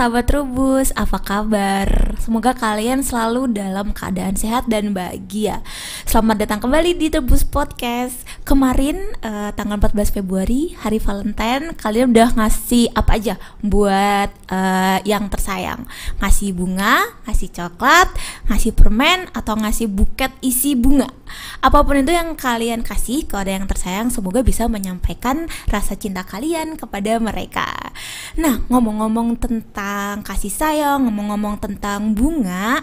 sahabat Rubus, apa kabar? Semoga kalian selalu dalam keadaan sehat dan bahagia. Selamat datang kembali di Rubus Podcast kemarin uh, tanggal 14 Februari hari Valentine kalian udah ngasih apa aja buat uh, yang tersayang ngasih bunga ngasih coklat ngasih permen atau ngasih buket isi bunga apapun itu yang kalian kasih ke ada yang tersayang semoga bisa menyampaikan rasa cinta kalian kepada mereka nah ngomong-ngomong tentang kasih sayang ngomong-ngomong tentang bunga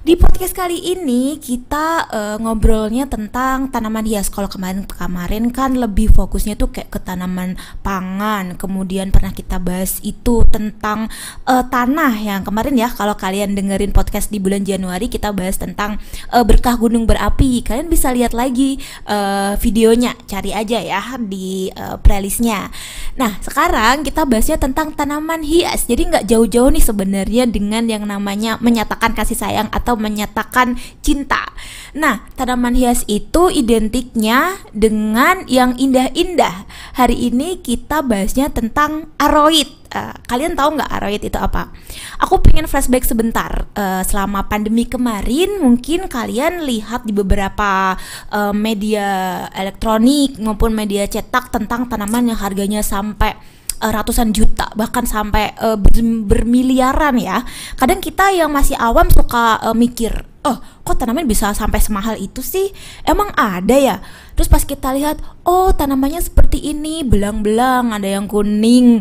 di podcast kali ini kita uh, ngobrolnya tentang tanaman hias. Kalau kemarin kemarin kan lebih fokusnya tuh kayak ke tanaman pangan. Kemudian pernah kita bahas itu tentang uh, tanah yang kemarin ya kalau kalian dengerin podcast di bulan Januari kita bahas tentang uh, berkah gunung berapi. Kalian bisa lihat lagi uh, videonya, cari aja ya di uh, playlistnya. Nah sekarang kita bahasnya tentang tanaman hias. Jadi nggak jauh-jauh nih sebenarnya dengan yang namanya menyatakan kasih sayang atau atau menyatakan cinta. Nah, tanaman hias itu identiknya dengan yang indah-indah. Hari ini kita bahasnya tentang aroid. Uh, kalian tahu nggak aroid itu apa? Aku pengen flashback sebentar. Uh, selama pandemi kemarin, mungkin kalian lihat di beberapa uh, media elektronik maupun media cetak tentang tanaman yang harganya sampai uh, ratusan juta bahkan sampai uh, bermiliaran ya. Kadang kita yang masih awam suka uh, mikir, "Oh, kok tanaman bisa sampai semahal itu sih? Emang ada ya?" Terus pas kita lihat, "Oh, tanamannya seperti ini, belang-belang, ada yang kuning,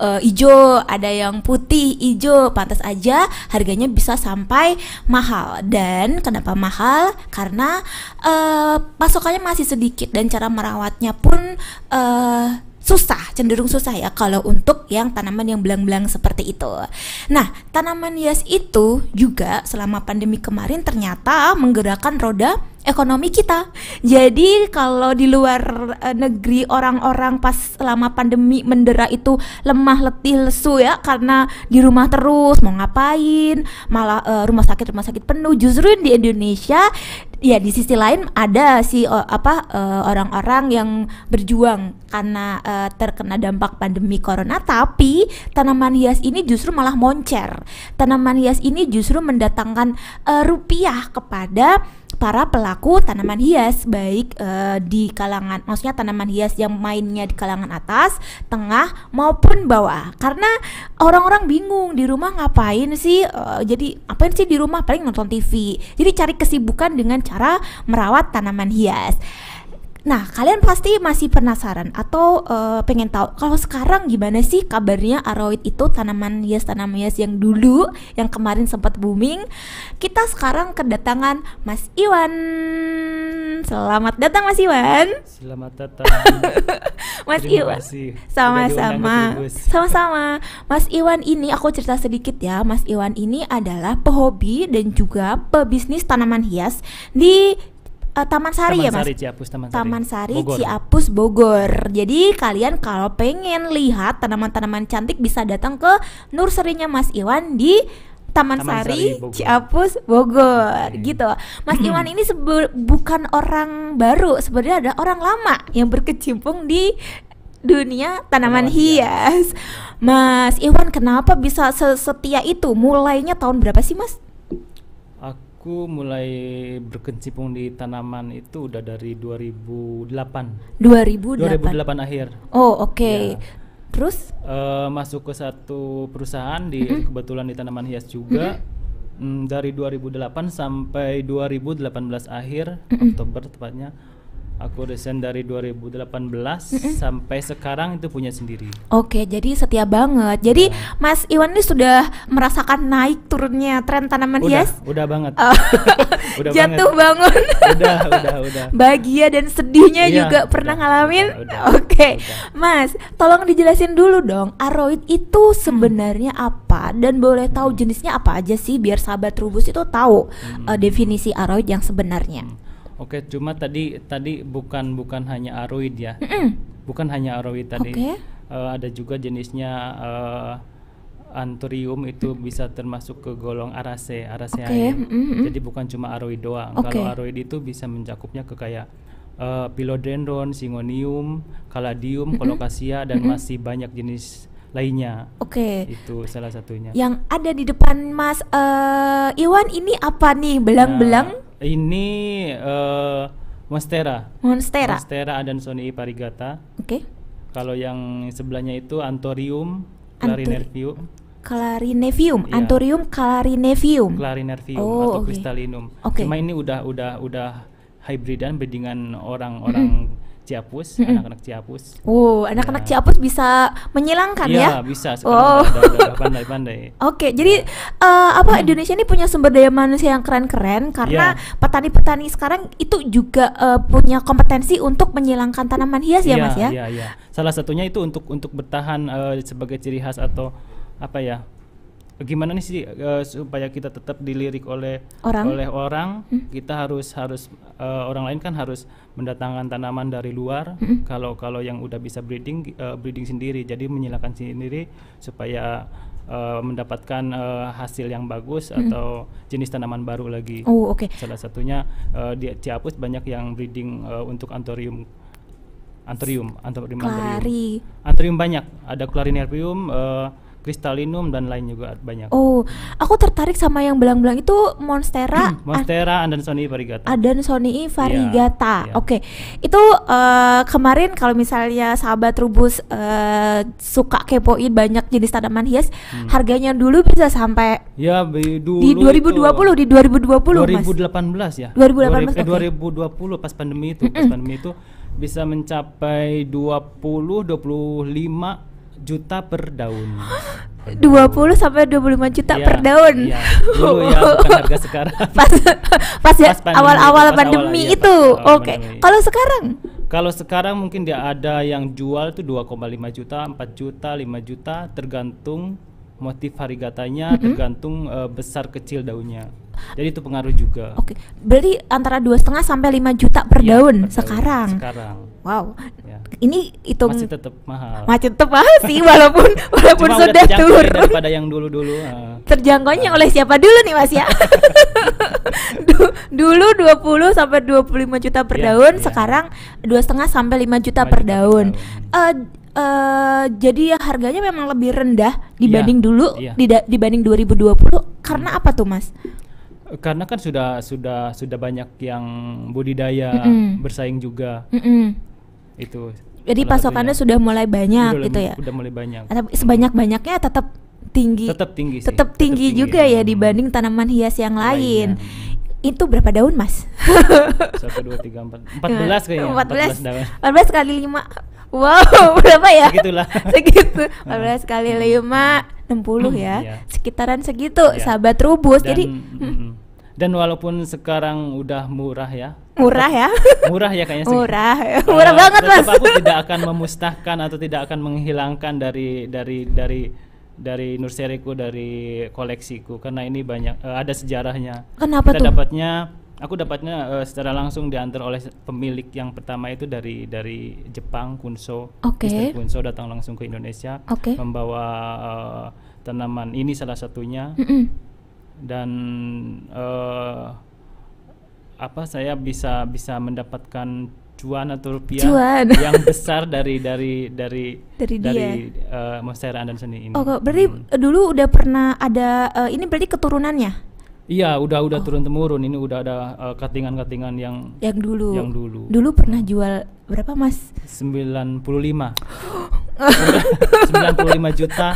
uh, ijo, ada yang putih, ijo. Pantas aja harganya bisa sampai mahal. Dan kenapa mahal? Karena uh, pasokannya masih sedikit dan cara merawatnya pun uh, susah, cenderung susah ya kalau untuk yang tanaman yang belang-belang seperti itu. Nah, tanaman hias itu juga selama pandemi kemarin ternyata menggerakkan roda ekonomi kita. Jadi kalau di luar eh, negeri orang-orang pas selama pandemi mendera itu lemah, letih, lesu ya karena di rumah terus mau ngapain, malah eh, rumah sakit rumah sakit penuh. Justru di Indonesia ya di sisi lain ada si o, apa orang eh, orang-orang yang berjuang karena uh, terkena dampak pandemi corona tapi tanaman hias ini justru malah moncer. Tanaman hias ini justru mendatangkan uh, rupiah kepada para pelaku tanaman hias baik e, di kalangan maksudnya tanaman hias yang mainnya di kalangan atas, tengah maupun bawah. Karena orang-orang bingung di rumah ngapain sih? E, jadi apa sih di rumah paling nonton TV. Jadi cari kesibukan dengan cara merawat tanaman hias. Nah, kalian pasti masih penasaran atau uh, pengen tahu kalau sekarang gimana sih kabarnya aroid itu tanaman hias tanaman hias yang dulu yang kemarin sempat booming. Kita sekarang kedatangan Mas Iwan. Selamat datang Mas Iwan. Selamat datang. Mas Terima Iwan. Sama-sama. Sama-sama. Mas Iwan ini aku cerita sedikit ya. Mas Iwan ini adalah pehobi dan juga pebisnis tanaman hias di uh, Taman Sari ya, Taman ya Mas? Sari, Ciapus, Taman Sari, Taman Sari Bogor. Ciapus, Bogor. Jadi kalian kalau pengen lihat tanaman-tanaman cantik bisa datang ke nurserinya Mas Iwan di Taman, Taman Sari, Sari Bogor. Ciapus, Bogor, okay. gitu. Mas Iwan ini bukan orang baru, sebenarnya ada orang lama yang berkecimpung di dunia tanaman oh, hias. Mas Iwan kenapa bisa setia itu? Mulainya tahun berapa sih, Mas? aku mulai berkecimpung di tanaman itu udah dari 2008. 2008. 2008 akhir. Oh, oke. Okay. Ya. Terus uh, masuk ke satu perusahaan di mm -hmm. kebetulan di tanaman hias juga. Mm -hmm. Mm, dari 2008 sampai 2018 akhir mm -hmm. Oktober tepatnya Aku desain dari 2018 mm -hmm. sampai sekarang itu punya sendiri. Oke, jadi setia banget. Jadi ya. Mas Iwan ini sudah merasakan naik turunnya tren tanaman udah, hias? Udah banget. Oh, udah Jatuh banget. bangun. udah, udah, udah. Bahagia dan sedihnya ya, juga udah, pernah ngalamin. Udah, Oke. Okay. Mas, tolong dijelasin dulu dong, aroid itu sebenarnya hmm. apa dan boleh tahu jenisnya apa aja sih biar sahabat Rubus itu tahu hmm. uh, definisi aroid yang sebenarnya. Hmm. Oke, cuma tadi tadi bukan bukan hanya aroid ya. Bukan hanya aroid tadi. Okay. Uh, eh, ada juga jenisnya uh, anthurium itu bisa termasuk ke golong arase, arase Okay. Jadi bukan cuma aroid doang. Okay. Kalau aroid itu bisa mencakupnya ke kayak uh, philodendron, singonium, caladium, mm colocasia dan masih banyak jenis lainnya. Oke. Okay. Itu salah satunya. Yang ada di depan Mas uh, Iwan ini apa nih? Belang-belang? Nah, ini uh, Monstera. Monstera. Monstera dan Sony Parigata. Oke. Okay. Kalau yang sebelahnya itu Antorium Clarinervium. clarinervium, Ya. Antorium Clarinervium. Clarinervium oh, atau okay. cristalinum. Okay. Cuma ini udah udah udah hybridan bedingan orang-orang -hmm Ciapus, mm-hmm. anak-anak Ciapus. Oh, anak-anak ya. Ciapus bisa menyilangkan iya, ya? Iya, bisa. oh. pandai-pandai. Oke, jadi ya. eh, apa Indonesia ini punya sumber daya manusia yang keren-keren karena ya. petani-petani sekarang itu juga eh, punya kompetensi untuk menyilangkan tanaman hias ya, ya Mas ya? Iya, iya. Salah satunya itu untuk untuk bertahan eh, sebagai ciri khas atau apa ya? gimana nih sih uh, supaya kita tetap dilirik oleh orang? oleh orang hmm? kita harus harus uh, orang lain kan harus mendatangkan tanaman dari luar hmm? kalau kalau yang udah bisa breeding uh, breeding sendiri jadi menyilakan sendiri supaya uh, mendapatkan uh, hasil yang bagus hmm. atau jenis tanaman baru lagi oh okay. salah satunya uh, di Ciapus banyak yang breeding uh, untuk antorium anthurium antorium banyak ada clarinarium uh, kristalinum dan lain juga banyak. Oh, aku tertarik sama yang belang-belang itu monstera. Hmm, monstera ah. Adansonii variegata. Adansonii variegata. Yeah, yeah. Oke, okay. itu uh, kemarin kalau misalnya sahabat rubus uh, suka kepoin banyak jenis tanaman hias, hmm. harganya dulu bisa sampai ya dulu di 2020 itu, di 2020 2018 mas. ya. 2018 eh, okay. 2020 pas pandemi itu, pas pandemi itu bisa mencapai 20 25 juta per daun. 20 sampai 25 juta ya, per daun. Iya. Dulu ya bukan harga sekarang. pas pas ya awal-awal pandemi, iya, pandemi pandemi itu. Iya, Oke. Okay. Kalau sekarang? Kalau sekarang mungkin dia ada yang jual tuh 2,5 juta, 4 juta, 5 juta tergantung motif harigatanya, mm -hmm. tergantung uh, besar kecil daunnya. Jadi itu pengaruh juga. Oke, okay. berarti antara dua setengah sampai lima juta per ya, daun per sekarang. Daun. Sekarang. Wow, ya. ini itu masih tetap mahal. Masih tetap mahal sih walaupun walaupun Cuma sudah ya turun. Daripada yang dulu-dulu. Uh. Terjangkaunya uh. oleh siapa dulu nih Mas ya? dulu 20 sampai 25 juta per ya, daun, ya. sekarang dua setengah sampai lima juta per daun. Per daun. Uh, Uh, jadi ya harganya memang lebih rendah dibanding yeah, dulu yeah. ribu dibanding 2020 karena hmm. apa tuh mas? karena kan sudah sudah sudah banyak yang budidaya mm -mm. bersaing juga mm -mm. itu jadi pasokannya sudah mulai banyak sudah gitu ya sudah mulai banyak sebanyak banyaknya tetap tinggi tetap tinggi sih. tetap tinggi, tetap juga ya, ya dibanding tanaman hias yang iya. lain Lainnya. itu berapa daun mas satu dua tiga empat empat belas kayaknya empat belas empat belas kali lima wow berapa ya segitulah segitu empat belas kali lima enam puluh hmm, ya iya. sekitaran segitu Dan, iya. sahabat rubus jadi mm, mm, dan walaupun sekarang udah murah ya. Murah ya? murah ya kayaknya Murah. Murah. Eh, murah banget, Mas. aku tidak akan memustahkan atau tidak akan menghilangkan dari dari dari dari nurseriku dari koleksiku karena ini banyak uh, ada sejarahnya. Kenapa Kita tuh? dapatnya aku dapatnya uh, secara langsung diantar oleh pemilik yang pertama itu dari dari Jepang Kunso okay. Mr. Kunso datang langsung ke Indonesia okay. membawa uh, tanaman ini salah satunya mm -mm dan uh, apa saya bisa bisa mendapatkan cuan atau rupiah cuan. yang besar dari dari dari dari, dari uh, eh, monster dan seni ini. Oh, berarti hmm. dulu udah pernah ada uh, ini berarti keturunannya? Iya, udah udah oh. turun temurun. Ini udah ada katingan katingan-katingan yang yang dulu. Yang dulu. Dulu pernah jual berapa, Mas? 95. 95 juta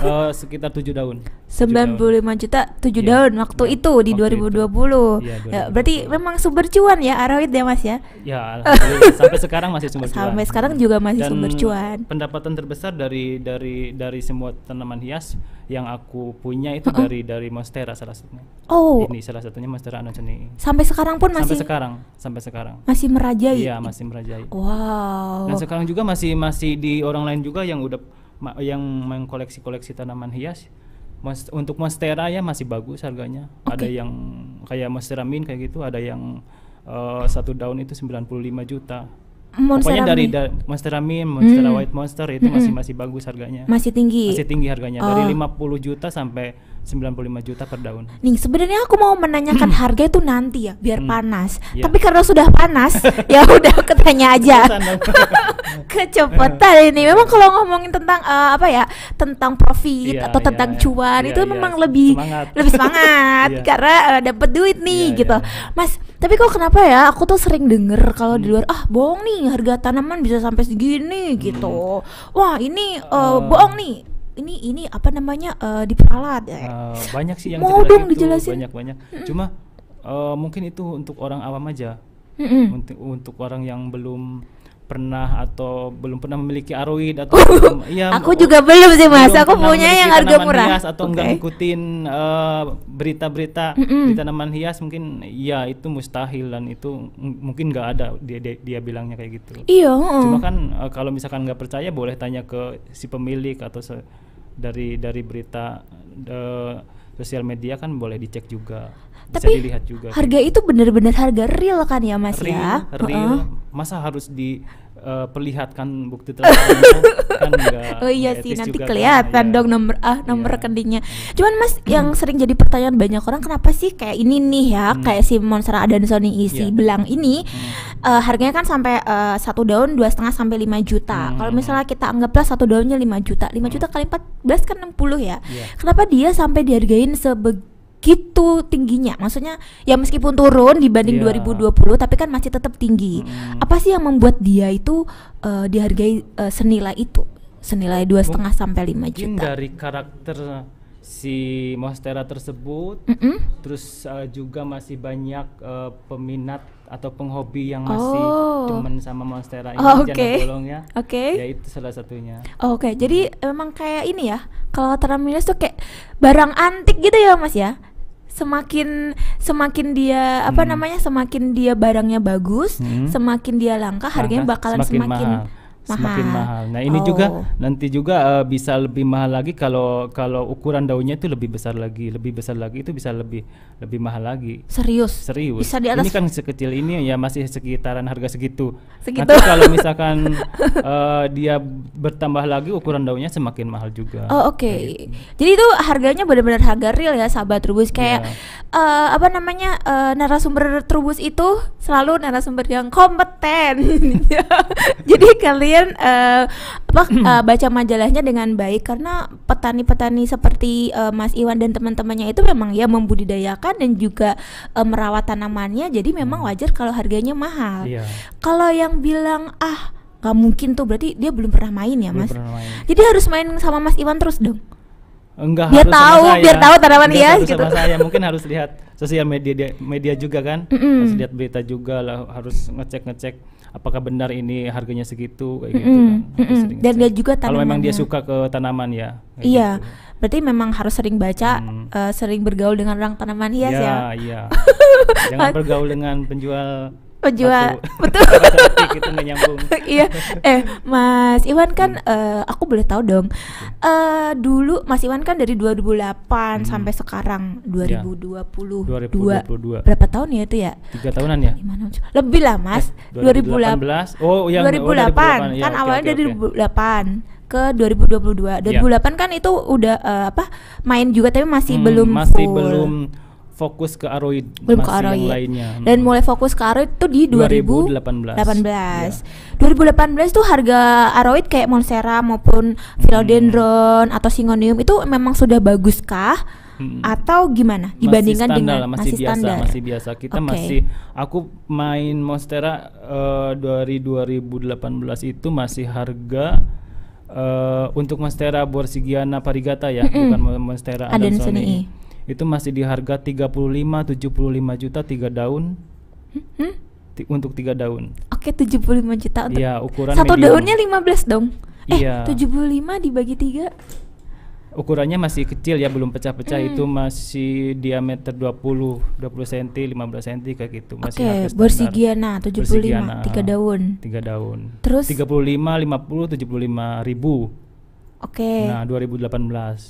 uh, sekitar 7 daun. 95 daun. juta 7 yeah. Iya. daun waktu yeah. itu di waktu 2020. Itu. Iya, ya, 2020. Ya, berarti memang sumber cuan ya Arawit ya Mas ya? Ya, sampai sekarang masih sumber cuan. Sampai sekarang juga masih Dan sumber cuan. Pendapatan terbesar dari dari dari semua tanaman hias yang aku punya itu uh -uh. dari dari monstera salah satunya. Oh. Ini salah satunya monstera anoceni. Sampai sekarang pun masih Sampai sekarang, sampai sekarang. Masih merajai. Iya, masih merajai. Wow. Dan sekarang juga masih masih di orang lain juga juga yang udah yang mengkoleksi koleksi tanaman hias Mas, untuk monstera ya masih bagus harganya. Okay. Ada yang kayak monstera min kayak gitu, ada yang uh, satu daun itu 95 juta. Monster Pokoknya dari da monstera min, monstera hmm. white monster itu masih hmm. masih bagus harganya. Masih tinggi. Masih tinggi harganya oh. dari 50 juta sampai 95 juta per daun. Nih, sebenarnya aku mau menanyakan harga itu nanti ya, biar hmm. panas. Yeah. Tapi karena sudah panas, ya udah ketanya aja. Kecepatan ini. Memang kalau ngomongin tentang uh, apa ya, tentang profit yeah, atau tentang yeah. cuan yeah, itu yeah, memang yeah. lebih semangat. lebih semangat yeah. karena uh, eh, dapat duit nih yeah, gitu. Yeah. Mas, tapi kok kenapa ya aku tuh sering denger kalau hmm. di luar ah bohong nih harga tanaman bisa sampai segini hmm. gitu. Wah, ini uh, uh, bohong nih ini ini apa namanya uh, diperalat ya. Uh, banyak sih yang mau dong itu, dijelasin banyak banyak mm hmm cuma uh, mungkin itu untuk orang awam aja mm hmm untuk untuk orang yang belum pernah atau belum pernah memiliki aroid atau belum, iya, aku juga oh, belum sih mas belum aku punya yang harga murah hias atau okay. enggak ngikutin berita-berita uh, mm -mm. di tanaman hias mungkin ya itu mustahil dan itu mungkin nggak ada dia, dia dia bilangnya kayak gitu iya cuma kan uh, kalau misalkan nggak percaya boleh tanya ke si pemilik atau se dari dari berita de, eh, sosial media kan boleh dicek juga bisa tapi dilihat juga harga gitu. itu benar-benar harga real kan ya mas real, ya real uh -uh. masa harus di uh, perlihatkan bukti telepon kan enggak Oh iya sih nanti kan. kelihatan kan, dong ya. nomor ah nomor yeah. rekeningnya. Iya. Cuman Mas yang sering jadi pertanyaan banyak orang kenapa sih kayak ini nih ya hmm. kayak si ada dan Sony isi yeah. Iya. belang ini hmm. uh, harganya kan sampai uh, satu daun dua setengah sampai lima juta. Hmm. Kalau misalnya kita anggaplah satu daunnya lima juta, lima hmm. juta kali empat belas kan enam puluh ya. Yeah. Kenapa dia sampai dihargain sebegitu gitu tingginya. Maksudnya ya meskipun turun dibanding yeah. 2020 tapi kan masih tetap tinggi. Hmm. Apa sih yang membuat dia itu uh, dihargai uh, senilai itu? Senilai dua setengah sampai lima juta. Mungkin dari karakter si Monstera tersebut, mm -hmm. terus uh, juga masih banyak uh, peminat atau penghobi yang masih oh. demen sama Monstera ini oh, okay. bolongnya, oke, ya. okay. ya itu salah satunya. Oh, oke, okay. jadi memang kayak ini ya, kalau Teramiles tuh kayak barang antik gitu ya mas ya, semakin semakin dia apa hmm. namanya semakin dia barangnya bagus, hmm. semakin dia langka, harganya bakalan semakin, semakin semakin mahal. Nah ini oh. juga nanti juga uh, bisa lebih mahal lagi kalau kalau ukuran daunnya itu lebih besar lagi, lebih besar lagi itu bisa lebih lebih mahal lagi. Serius? Serius. Bisa di atas. Ini kan sekecil ini ya masih sekitaran harga segitu. Segitu. Nanti kalau misalkan uh, dia bertambah lagi ukuran daunnya semakin mahal juga. Oh oke. Okay. Gitu. Jadi itu harganya benar-benar harga real ya sahabat Trubus kayak yeah. Iya. uh, apa namanya uh, narasumber Trubus itu selalu narasumber yang kompeten. Jadi kalian kalian uh, eh, apa uh, baca majalahnya dengan baik karena petani-petani seperti uh, Mas Iwan dan teman-temannya itu memang ya membudidayakan dan juga uh, merawat tanamannya jadi memang mm. wajar kalau harganya mahal. Iya. Kalau yang bilang ah nggak mungkin tuh berarti dia belum pernah main ya belum mas. Main. Jadi harus main sama Mas Iwan terus dong. Enggak biar harus tahu, sama saya. biar tahu tanaman dia gitu. Sama saya mungkin harus lihat sosial media media juga kan, mm -hmm. harus lihat berita juga lah, harus ngecek ngecek apakah benar ini harganya segitu kayak mm -hmm. gitu kan. Mm -hmm. Dan dia juga kalau memang dia suka ke tanaman ya. Iya. Gitu. Berarti memang harus sering baca, hmm. uh, sering bergaul dengan orang tanaman hias iya, ya. Iya, iya. Jangan bergaul dengan penjual penjual betul gitu nyambung iya eh Mas Iwan kan hmm. uh, aku boleh tahu dong uh, dulu Mas Iwan kan dari 2008 hmm. sampai sekarang 2020 ya. 2022 berapa tahun ya itu ya tiga tahunan ya lebih lah Mas Eh, 2018 oh yang 2008, 2008. Ya, kan okay, awalnya okay, dari okay. 2008 ke 2022 2008 ya. kan itu udah uh, apa main juga tapi masih hmm, belum masih full. belum fokus ke aroid belum masih ke aroid yang lainnya. Hmm. Dan hmm. mulai fokus ke aroid tuh di 2018. 2018. Ya. 2018 tuh harga aroid kayak monstera maupun philodendron hmm. atau syngonium itu memang sudah bagus kah hmm. atau gimana dibandingkan masih standar, dengan masih, masih biasa standar. masih biasa kita okay. masih aku main Monstera uh, dari 2018 itu masih harga uh, untuk Monstera Borsigiana Parigata ya mm -hmm. bukan Monstera Adansonia itu masih di harga 35 75 juta tiga daun. Hmm? hmm? Untuk tiga daun. Oke, 75 juta untuk. Iya, ukuran Satu medium. daunnya 15 dong. Eh, 75 iya. dibagi tiga ukurannya masih kecil ya belum pecah-pecah hmm. itu masih diameter 20 20 cm 15 cm kayak gitu masih okay, borsigiana 75 borsigiana, tiga daun tiga daun terus 35 50 75 ribu oke okay. nah 2018 okay.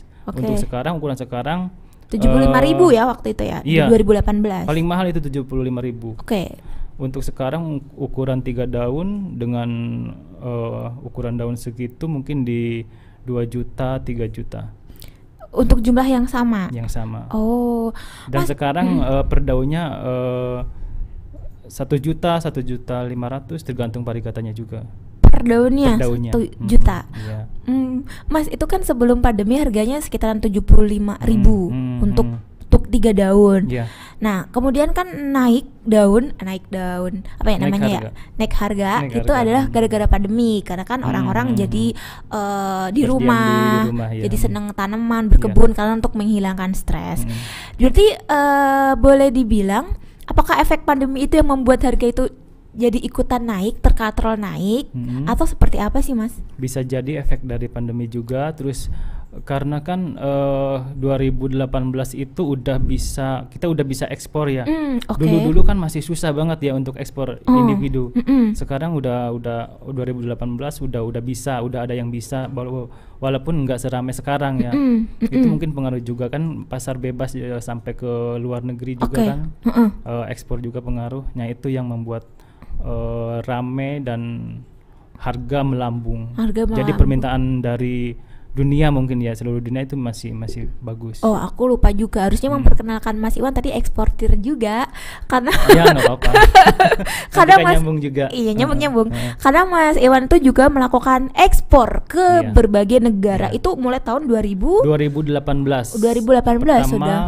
untuk sekarang ukuran sekarang Tujuh puluh lima ribu eh, ya waktu itu ya iya, 2018 paling mahal itu tujuh puluh lima ribu oke okay. untuk sekarang ukuran tiga daun dengan uh, ukuran daun segitu mungkin di dua juta tiga juta untuk jumlah yang sama yang sama oh dan Mas, sekarang hmm. uh, per daunnya satu juta satu juta lima ratus tergantung parigatanya juga per daunnya satu hmm, juta. Iya. Hmm, Mm, mas itu kan sebelum pandemi harganya sekitaran tujuh puluh lima ribu hmm, hmm, hmm untuk untuk tiga daun. Yeah. Nah kemudian kan naik daun, naik daun apa ya naik namanya ya? harga. ya naik harga naik itu harga. adalah gara-gara pandemi karena kan orang-orang hmm, jadi uh, di, rumah, di rumah, ya. jadi seneng tanaman iya. berkebun yeah. karena untuk menghilangkan stres. Hmm. Berarti uh, boleh dibilang apakah efek pandemi itu yang membuat harga itu jadi ikutan naik, terkatrol naik, hmm. atau seperti apa sih, Mas? Bisa jadi efek dari pandemi juga, terus karena kan uh, eh, 2018 itu udah bisa kita udah bisa ekspor ya. Mm, okay. Dulu dulu kan masih susah banget ya untuk ekspor mm. individu. Mm -mm. Sekarang udah udah 2018 udah udah bisa, udah ada yang bisa walaupun nggak seramai sekarang ya. Mm -mm. Itu mungkin pengaruh juga kan pasar bebas ya, sampai ke luar negeri juga okay. kan. Mm -mm. Uh, ekspor juga pengaruhnya itu yang membuat uh, rame dan harga melambung. Harga melambung. Jadi permintaan dari dunia mungkin ya seluruh dunia itu masih masih bagus. Oh aku lupa juga harusnya hmm. memperkenalkan Mas Iwan tadi eksportir juga karena. Oh, iya nggak apa-apa. karena Mas nyambung juga. Iya nyambung nyambung. Uh, uh. Karena Mas Iwan itu juga melakukan ekspor ke iya. berbagai negara iya. itu mulai tahun 2000. 2018. 2018 Pertama, sudah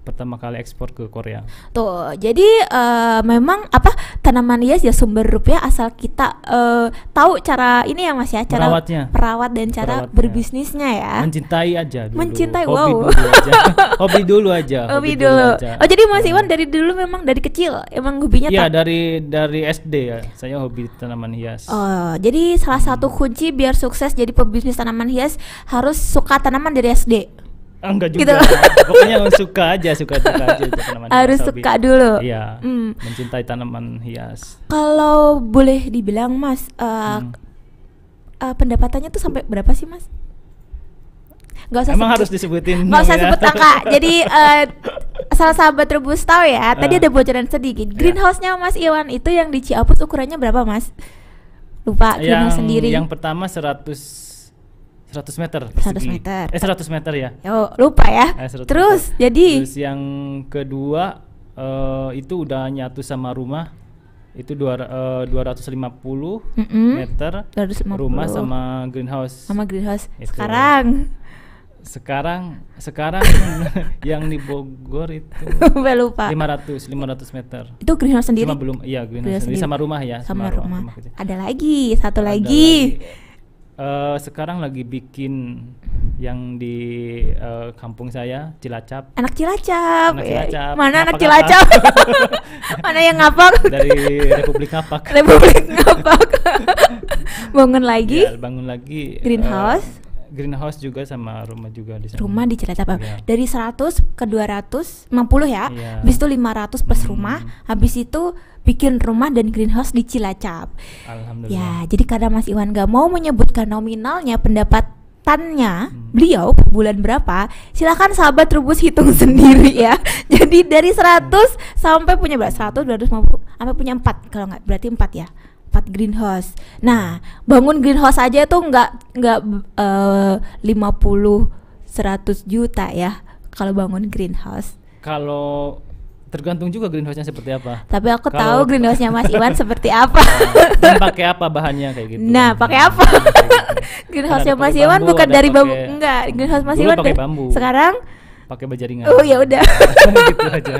pertama kali ekspor ke Korea. Tuh, jadi uh, memang apa tanaman hias ya sumber rupiah asal kita uh, tahu cara ini ya Mas ya, cara perawatnya, perawat dan cara Perawatnya. berbisnisnya ya. Mencintai aja dulu. Mencintai, hobi wow. Dulu aja. hobi dulu aja. Hobi, hobi dulu. dulu aja. Oh, jadi Mas Iwan dari dulu memang dari kecil emang hobinya Iya, dari dari SD ya. Saya hobi tanaman hias. Oh, jadi salah hmm. satu kunci biar sukses jadi pebisnis tanaman hias harus suka tanaman dari SD. Enggak ah, gitu. juga. Gitu. Pokoknya suka aja, suka suka aja itu tanaman Harus hias, suka dulu. Iya. Mm. Mencintai tanaman hias. Kalau boleh dibilang Mas, uh, mm. uh, pendapatannya tuh sampai berapa sih Mas? Gak usah Emang sebut, harus disebutin. Gak usah ya. sebut angka. Jadi uh, salah sahabat rebus tahu ya. Uh, tadi ada bocoran sedikit. Iya. Greenhouse-nya Mas Iwan itu yang di Ciapus ukurannya berapa Mas? Lupa greenhouse yang, sendiri. Yang pertama 100 100 meter persegi. 100 meter. Eh 100 meter ya. Yo, lupa ya. Eh, Terus meter. jadi Terus yang kedua uh, itu udah nyatu sama rumah itu dua uh, 250 mm -hmm. meter 250. rumah sama greenhouse. Sama greenhouse. Itu. Sekarang sekarang sekarang yang di Bogor itu lupa 500 500 meter itu greenhouse sendiri Cuma belum iya greenhouse, greenhouse sendiri. sendiri sama rumah ya sama, sama rumah. rumah ada lagi satu ada lagi, lagi uh, sekarang lagi bikin yang di uh, kampung saya Cilacap. Anak Cilacap. Anak ya. Cilacap. Ya, mana Napa anak Cilacap? mana yang ngapak? Dari Republik Ngapak. Republik Ngapak. bangun lagi. Ya, bangun lagi. Greenhouse. Uh, greenhouse juga sama rumah juga di sana. Rumah di Cilacap. Yeah. Dari 100 ke 200, 50 ya. Yeah. Habis itu 500 plus hmm. rumah, habis itu bikin rumah dan greenhouse di Cilacap. Alhamdulillah. Ya, jadi karena Mas Iwan gak mau menyebutkan nominalnya pendapat tanya hmm. beliau bulan berapa silahkan sahabat rubus hitung sendiri ya jadi dari 100 hmm. sampai punya berapa 100 250 sampai punya 4 kalau nggak berarti 4 ya empat greenhouse. Nah, bangun greenhouse aja tuh nggak nggak eh, lima puluh seratus juta ya kalau bangun greenhouse. Kalau tergantung juga greenhouse-nya seperti apa. Tapi aku Kalo tahu greenhouse-nya Mas Iwan seperti apa. Dan pakai apa bahannya kayak gitu. Nah, pakai hmm, apa? Gitu. greenhouse-nya Mas Iwan bukan dari bambu enggak, greenhouse Mas Iwan sekarang pakai bajaringan. Oh ya udah. gitu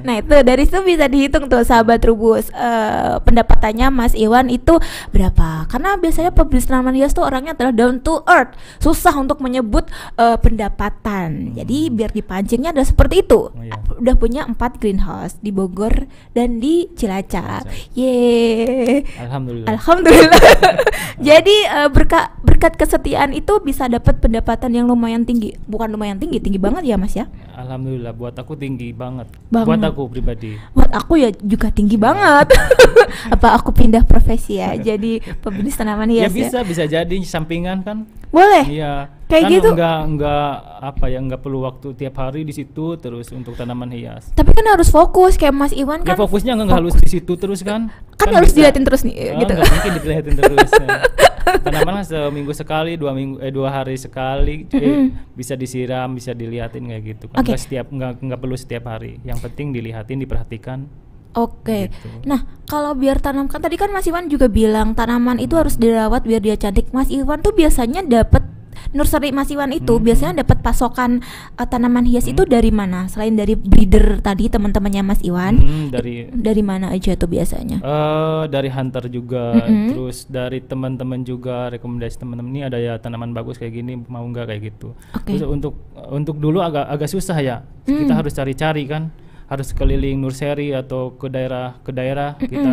Nah itu dari itu bisa dihitung tuh sahabat Rubus uh, pendapatannya Mas Iwan itu berapa? Karena biasanya publis ya tuh orangnya adalah down to earth, susah untuk menyebut uh, pendapatan. Hmm. Jadi biar dipancingnya adalah seperti itu. Oh, iya. Udah punya empat greenhouse di Bogor dan di Cilacap. Cilacap. Ye. Alhamdulillah. Alhamdulillah. Jadi uh, eh, berkat berkat kesetiaan itu bisa dapat pendapatan yang lumayan tinggi. Bukan lumayan tinggi, tinggi banget ya mas ya alhamdulillah buat aku tinggi banget, banget. buat aku pribadi buat aku ya juga tinggi banget apa aku pindah profesi ya jadi pebisnis tanaman hias ya, ya? bisa ya? bisa jadi sampingan kan boleh iya kayak kan gitu enggak enggak apa ya enggak perlu waktu tiap hari di situ terus untuk tanaman hias tapi kan harus fokus kayak Mas Iwan ya kan ya fokusnya enggak fokus. harus di situ terus kan kan, kan harus bisa. dilihatin terus nih oh, gitu mungkin dilihatin terus ya. tanaman seminggu sekali dua minggu eh dua hari sekali mm -hmm. bisa disiram bisa dilihatin kayak gitu kan okay. setiap nggak nggak perlu setiap hari yang penting dilihatin diperhatikan Oke, okay. gitu. nah kalau biar tanamkan tadi kan Mas Iwan juga bilang tanaman hmm. itu harus dirawat biar dia cantik. Mas Iwan tuh biasanya dapat nursery Iwan itu hmm. biasanya dapat pasokan uh, tanaman hias hmm. itu dari mana? Selain dari breeder tadi teman-temannya Mas Iwan, hmm, dari dari mana aja tuh biasanya? Uh, dari hunter juga, hmm. terus dari teman-teman juga rekomendasi teman-teman ini ada ya tanaman bagus kayak gini mau nggak kayak gitu. Okay. Terus untuk untuk dulu agak agak susah ya, hmm. kita mm. harus cari-cari kan harus keliling nursery atau ke daerah ke daerah mm kita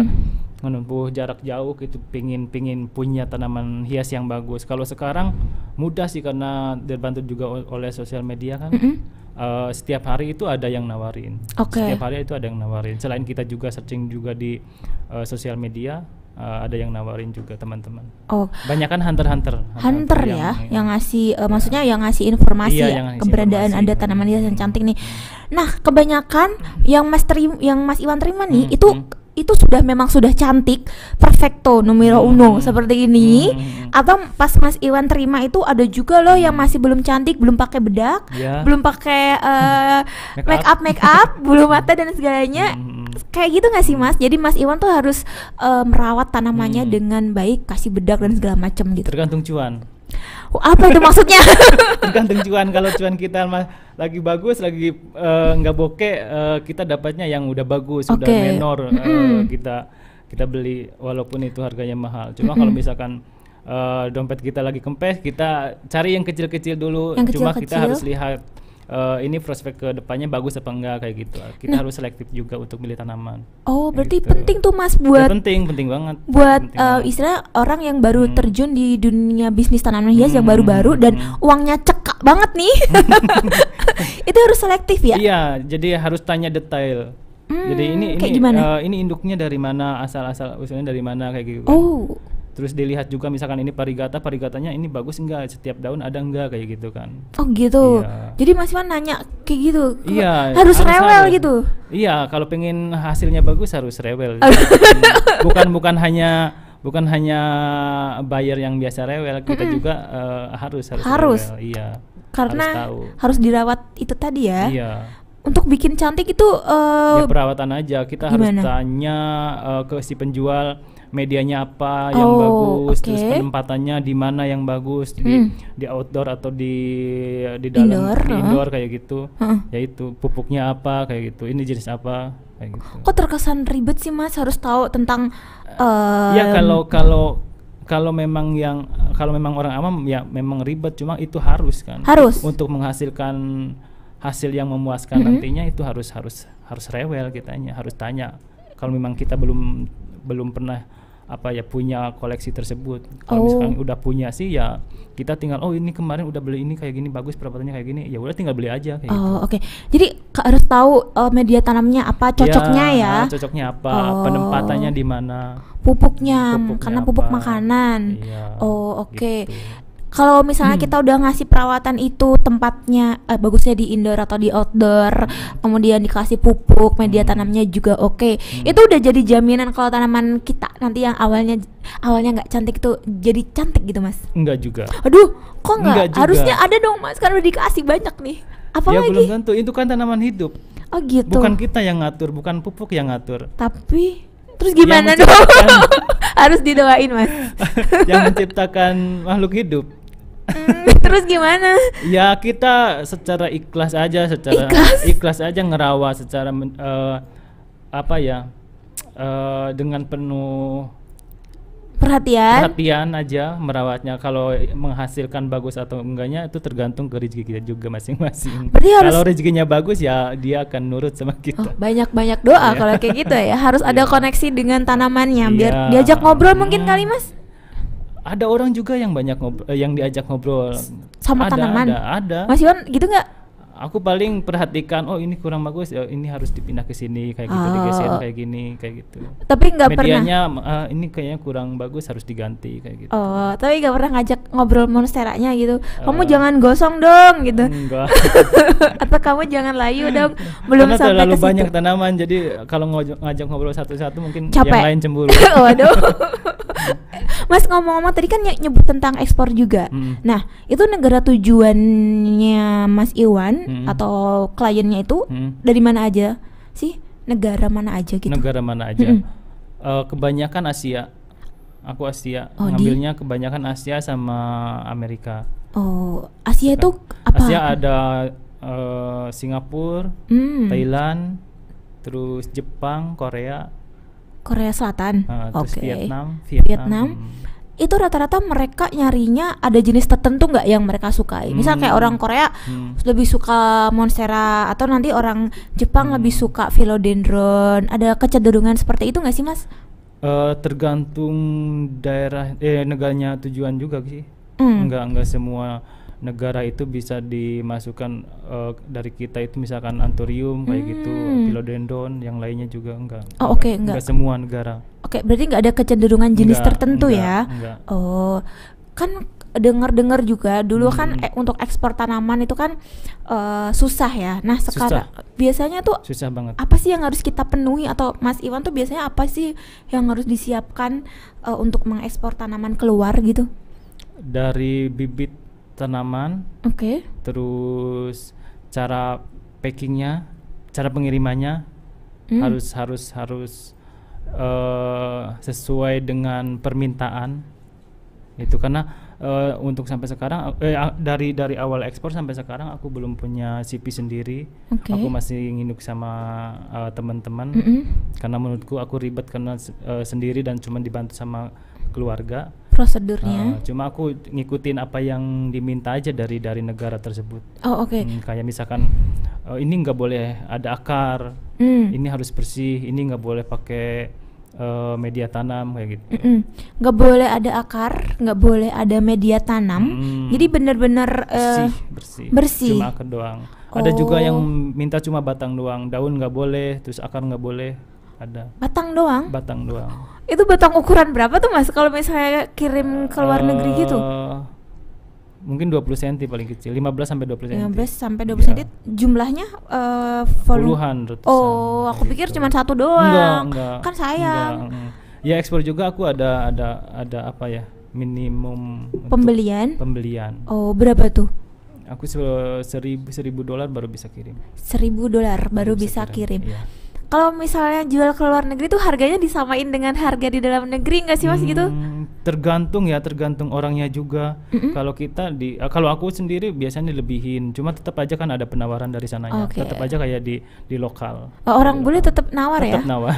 menempuh jarak jauh gitu pingin pingin punya tanaman hias yang bagus kalau sekarang mudah sih karena dibantu juga oleh sosial media kan mm -hmm. uh, setiap hari itu ada yang nawarin okay. setiap hari itu ada yang nawarin selain kita juga searching juga di uh, sosial media uh, ada yang nawarin juga teman-teman. Oh. Banyak kan hunter-hunter. Hunter, ya, ya, yang, yang ngasih uh, maksudnya yang ngasih informasi iya, ya, yang ngasih keberadaan informasi. ada tanaman hias yang cantik nih. Nah, kebanyakan yang Mas terim, yang Mas Iwan terima nih hmm, itu hmm itu sudah memang sudah cantik perfecto numero hmm. uno seperti ini hmm. atau pas Mas Iwan terima itu ada juga loh yang masih belum cantik belum pakai bedak yeah. belum pakai uh, make up make up bulu mata dan segalanya hmm. kayak gitu nggak sih Mas jadi Mas Iwan tuh harus uh, merawat tanamannya hmm. dengan baik kasih bedak dan segala macam gitu tergantung cuan apa itu maksudnya? Tergantung cuan. Kalau cuan kita lagi bagus, lagi eh, nggak uh, bokeh, uh, kita dapatnya yang udah bagus, okay. udah menor mm -hmm. uh, kita kita beli walaupun itu harganya mahal. Cuma mm -hmm. kalau misalkan uh, dompet kita lagi kempes, kita cari yang kecil-kecil dulu. Yang kecil -kecil. Cuma kita harus lihat uh, ini prospek ke depannya bagus apa enggak kayak gitu. Nah. Kita nah. harus selektif juga untuk milih tanaman. Oh, berarti gitu. penting tuh Mas iya, buat ya, penting, penting banget. Buat penting uh, banget. istilah orang yang baru hmm. terjun di dunia bisnis tanaman hias hmm. yang baru-baru dan hmm. uangnya cekak banget nih. itu harus selektif ya? Iya, jadi harus tanya detail. Hmm, Jadi ini ini gimana? Uh, ini induknya dari mana asal-asal usulnya dari mana kayak gitu. Oh terus dilihat juga misalkan ini parigata parigatanya ini bagus enggak setiap daun ada enggak kayak gitu kan oh gitu iya. jadi masih mana nanya kayak gitu iya harus, harus rewel harus. gitu iya kalau pengen hasilnya bagus harus rewel gitu. bukan bukan hanya bukan hanya buyer yang biasa rewel kita mm -hmm. juga uh, harus harus harus rewel. iya karena harus, tahu. harus dirawat itu tadi ya iya untuk bikin cantik itu uh, ya, perawatan aja kita gimana? harus tanya uh, ke si penjual medianya apa yang oh, bagus, okay. terus penempatannya di mana yang bagus hmm. di di outdoor atau di di dalam indoor, di uh-huh. indoor huh? kayak gitu. Huh? Yaitu pupuknya apa kayak gitu. Ini jenis apa kayak gitu. Kok terkesan ribet sih Mas harus tahu tentang uh, Ya kalau kalau kalau memang yang kalau memang orang awam ya memang ribet cuma itu harus kan. Harus. Untuk menghasilkan hasil yang memuaskan mm -hmm. nantinya itu harus harus harus rewel kitanya harus tanya kalau memang kita belum belum pernah apa ya punya koleksi tersebut. Kalau oh. misalkan udah punya sih ya kita tinggal oh ini kemarin udah beli ini kayak gini bagus perawatannya kayak gini ya udah tinggal beli aja kayak gitu. Oh oke. Okay. Jadi harus tahu uh, media tanamnya apa, iya, cocoknya ya. ya. Cocoknya apa, oh. penempatannya di mana. Pupuknya, pupuknya karena apa. pupuk makanan. Iya, oh oke. Okay. Gitu kalau misalnya hmm. kita udah ngasih perawatan itu tempatnya eh, bagusnya di indoor atau di outdoor kemudian dikasih pupuk media hmm. tanamnya juga oke okay. hmm. itu udah jadi jaminan kalau tanaman kita nanti yang awalnya awalnya nggak cantik tuh jadi cantik gitu mas nggak juga aduh kok nggak harusnya ada dong mas kan udah dikasih banyak nih apa ya, lagi belum tentu itu kan tanaman hidup oh gitu bukan kita yang ngatur bukan pupuk yang ngatur tapi terus gimana dong harus didoain mas yang menciptakan makhluk hidup terus gimana? Ya kita secara ikhlas aja, secara ikhlas, ikhlas aja ngerawat secara uh, apa ya uh, dengan penuh perhatian perhatian aja merawatnya kalau menghasilkan bagus atau enggaknya itu tergantung ke rezeki kita juga masing-masing kalau rezekinya bagus ya dia akan nurut sama kita oh, banyak-banyak doa iya. kalau kayak gitu ya harus ada iya. koneksi dengan tanamannya biar iya. diajak ngobrol mungkin kali mas ada orang juga yang banyak ngobrol, eh, yang diajak ngobrol sama ada, tanaman. Ada, ada. Mas Iwan gitu nggak? Aku paling perhatikan, oh ini kurang bagus, oh, ini harus dipindah ke sini, kayak gitu, oh. digeser kayak gini, kayak gitu. Tapi nggak pernah. Medianya uh, ini kayaknya kurang bagus, harus diganti kayak gitu. Oh, tapi nggak pernah ngajak ngobrol monsteranya gitu. Kamu jangan gosong dong, gitu. Enggak. Atau kamu jangan layu dong, belum Karena sampai terlalu banyak tanaman, jadi kalau ngajak ngobrol satu-satu mungkin Capek. yang lain cemburu. Waduh. Mas ngomong-ngomong tadi kan nyebut tentang ekspor juga. Hmm. Nah, itu negara tujuannya Mas Iwan hmm. atau kliennya itu hmm. dari mana aja sih? Negara mana aja gitu? Negara mana aja? Hmm. Uh, kebanyakan Asia. Aku Asia. Oh, Ngambilnya di? kebanyakan Asia sama Amerika. Oh, Asia itu apa? Asia ada uh, Singapura, hmm. Thailand, terus Jepang, Korea, Korea Selatan. Uh, Oke. Okay. Vietnam, Vietnam. Vietnam. Hmm. Itu rata-rata mereka nyarinya ada jenis tertentu nggak yang mereka sukai. Hmm. kayak orang hmm. Korea hmm. lebih suka monstera atau nanti orang Jepang hmm. lebih suka philodendron. Ada kecenderungan seperti itu nggak sih, Mas? Uh, tergantung daerah eh negaranya tujuan juga sih. Hmm. Enggak enggak semua negara itu bisa dimasukkan uh, dari kita itu misalkan anthurium kayak gitu, hmm. gitu philodendron yang lainnya juga enggak oh oke okay, enggak enggak semua negara oke okay, berarti enggak ada kecenderungan jenis enggak, tertentu enggak, ya enggak. oh kan dengar-dengar juga dulu hmm. kan e untuk ekspor tanaman itu kan uh, susah ya. Nah, sekarang susah. biasanya tuh susah banget. Apa sih yang harus kita penuhi atau Mas Iwan tuh biasanya apa sih yang harus disiapkan uh, untuk mengekspor tanaman keluar gitu? Dari bibit tanaman. Oke. Okay. Terus cara packingnya, cara pengirimannya hmm. harus harus harus uh, sesuai dengan permintaan itu karena uh, untuk sampai sekarang eh, dari dari awal ekspor sampai sekarang aku belum punya CP sendiri okay. aku masih nginuk sama uh, teman-teman mm -hmm. karena menurutku aku ribet karena uh, sendiri dan cuma dibantu sama keluarga prosedurnya. Uh, cuma aku ngikutin apa yang diminta aja dari dari negara tersebut. Oh oke. Okay. Hmm, kayak misalkan uh, ini nggak boleh ada akar, mm. ini harus bersih, ini nggak boleh pakai uh, media tanam kayak gitu. Nggak boleh ada akar, nggak boleh ada media tanam. Mm. Jadi benar-benar uh, bersih, bersih. Bersih. Cuma akar doang. Oh. Ada juga yang oh. minta cuma batang doang, daun nggak boleh, terus akar nggak boleh. Ada. Batang doang. Batang doang. Itu batang ukuran berapa tuh Mas kalau misalnya kirim ke luar uh, negeri gitu? Eh, mungkin 20 cm paling kecil, 15 sampai 20 cm. 15 sampai 20 cm. Iya. Jumlahnya uh, eh, volume puluhan ratusan. Oh, aku gitu. pikir cuma satu doang. Enggak, enggak. Kan sayang. Enggak, Ya ekspor juga aku ada ada ada apa ya? Minimum pembelian. Pembelian. Oh, berapa tuh? aku seribu seribu dolar baru bisa kirim seribu dolar baru, bisa, bisa kirim, kirim. Yeah kalau misalnya jual ke luar negeri tuh harganya disamain dengan harga di dalam negeri nggak sih mas gitu? hmm, gitu? Tergantung ya, tergantung orangnya juga. Mm-hmm. Kalau kita di, eh, kalau aku sendiri biasanya lebihin, cuma tetap aja kan ada penawaran dari sananya. Okay. Tetap aja kayak di di lokal. Oh, orang gitu. boleh tetap nawar ya? tetep ya? Nawar.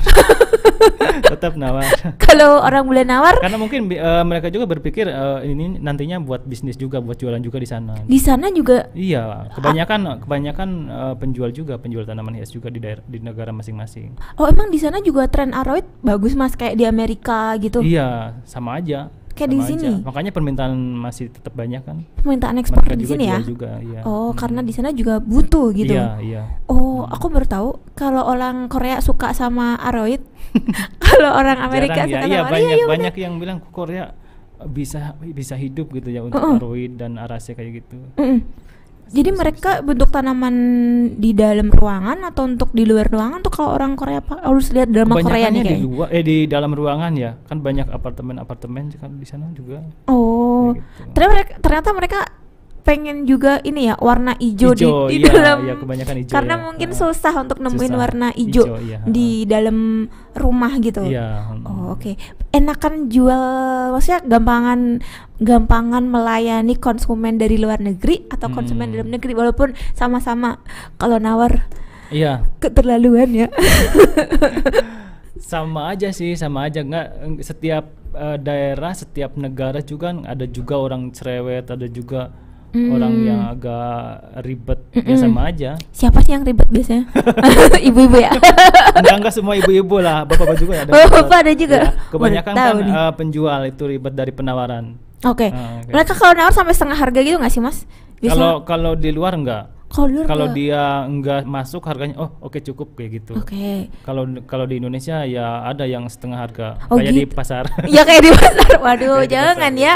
tetap nawar. kalau orang boleh nawar? Karena mungkin uh, mereka juga berpikir uh, ini nantinya buat bisnis juga, buat jualan juga di sana. Di sana juga? Iya, kebanyakan ah. kebanyakan uh, penjual juga, penjual tanaman hias juga di daerah di negara masing-masing masing-masing. Oh emang di sana juga tren aroid bagus mas kayak di Amerika gitu? Iya sama aja. Kayak sama di sini. Aja. Makanya permintaan masih tetap banyak kan? Permintaan ekspor di sini ya? Juga, iya. Oh hmm. karena di sana juga butuh gitu? Iya iya. Oh hmm. aku baru tahu kalau orang Korea suka sama aroid, kalau orang Amerika Jarang, ya. suka ya, sama iya, ya banyak, iya, iya, banyak yang bilang Korea bisa bisa hidup gitu ya untuk uh -uh. aroid dan arase kayak gitu. Uh -uh jadi mereka bentuk tanaman di dalam ruangan atau untuk di luar ruangan tuh kalau orang Korea harus lihat drama Korea nih kayaknya. Di luar, eh di dalam ruangan ya. Kan banyak apartemen-apartemen kan di sana juga. Oh. Gitu. Ternyata mereka ternyata mereka pengen juga ini ya warna hijau, di, di iya, dalam iya, kebanyakan ijo karena ya. mungkin uh, susah untuk nemuin susah, warna hijau, iya, di dalam rumah gitu. Iya. Oh, oke. Okay. Enakan jual maksudnya gampangan gampangan melayani konsumen dari luar negeri atau konsumen hmm. dalam negeri walaupun sama-sama kalau nawar Iya. keterlaluan ya. sama aja sih, sama aja nggak setiap uh, daerah, setiap negara juga ada juga orang cerewet, ada juga hmm. orang yang agak ribet ya sama aja siapa sih yang ribet biasanya ibu-ibu ya enggak enggak semua ibu-ibu lah bapak-bapak juga ada bapak, bapak ada juga ya, kebanyakan kan uh, penjual itu ribet dari penawaran oke okay. uh, okay. mereka kalau nawar sampai setengah harga gitu nggak sih mas kalau kalau di luar enggak kalau kalau dia enggak masuk harganya oh oke okay, cukup kayak gitu. Oke. Okay. Kalau kalau di Indonesia ya ada yang setengah harga oh, kayak gitu. di pasar. ya kayak di pasar. Waduh, jangan pasar. ya.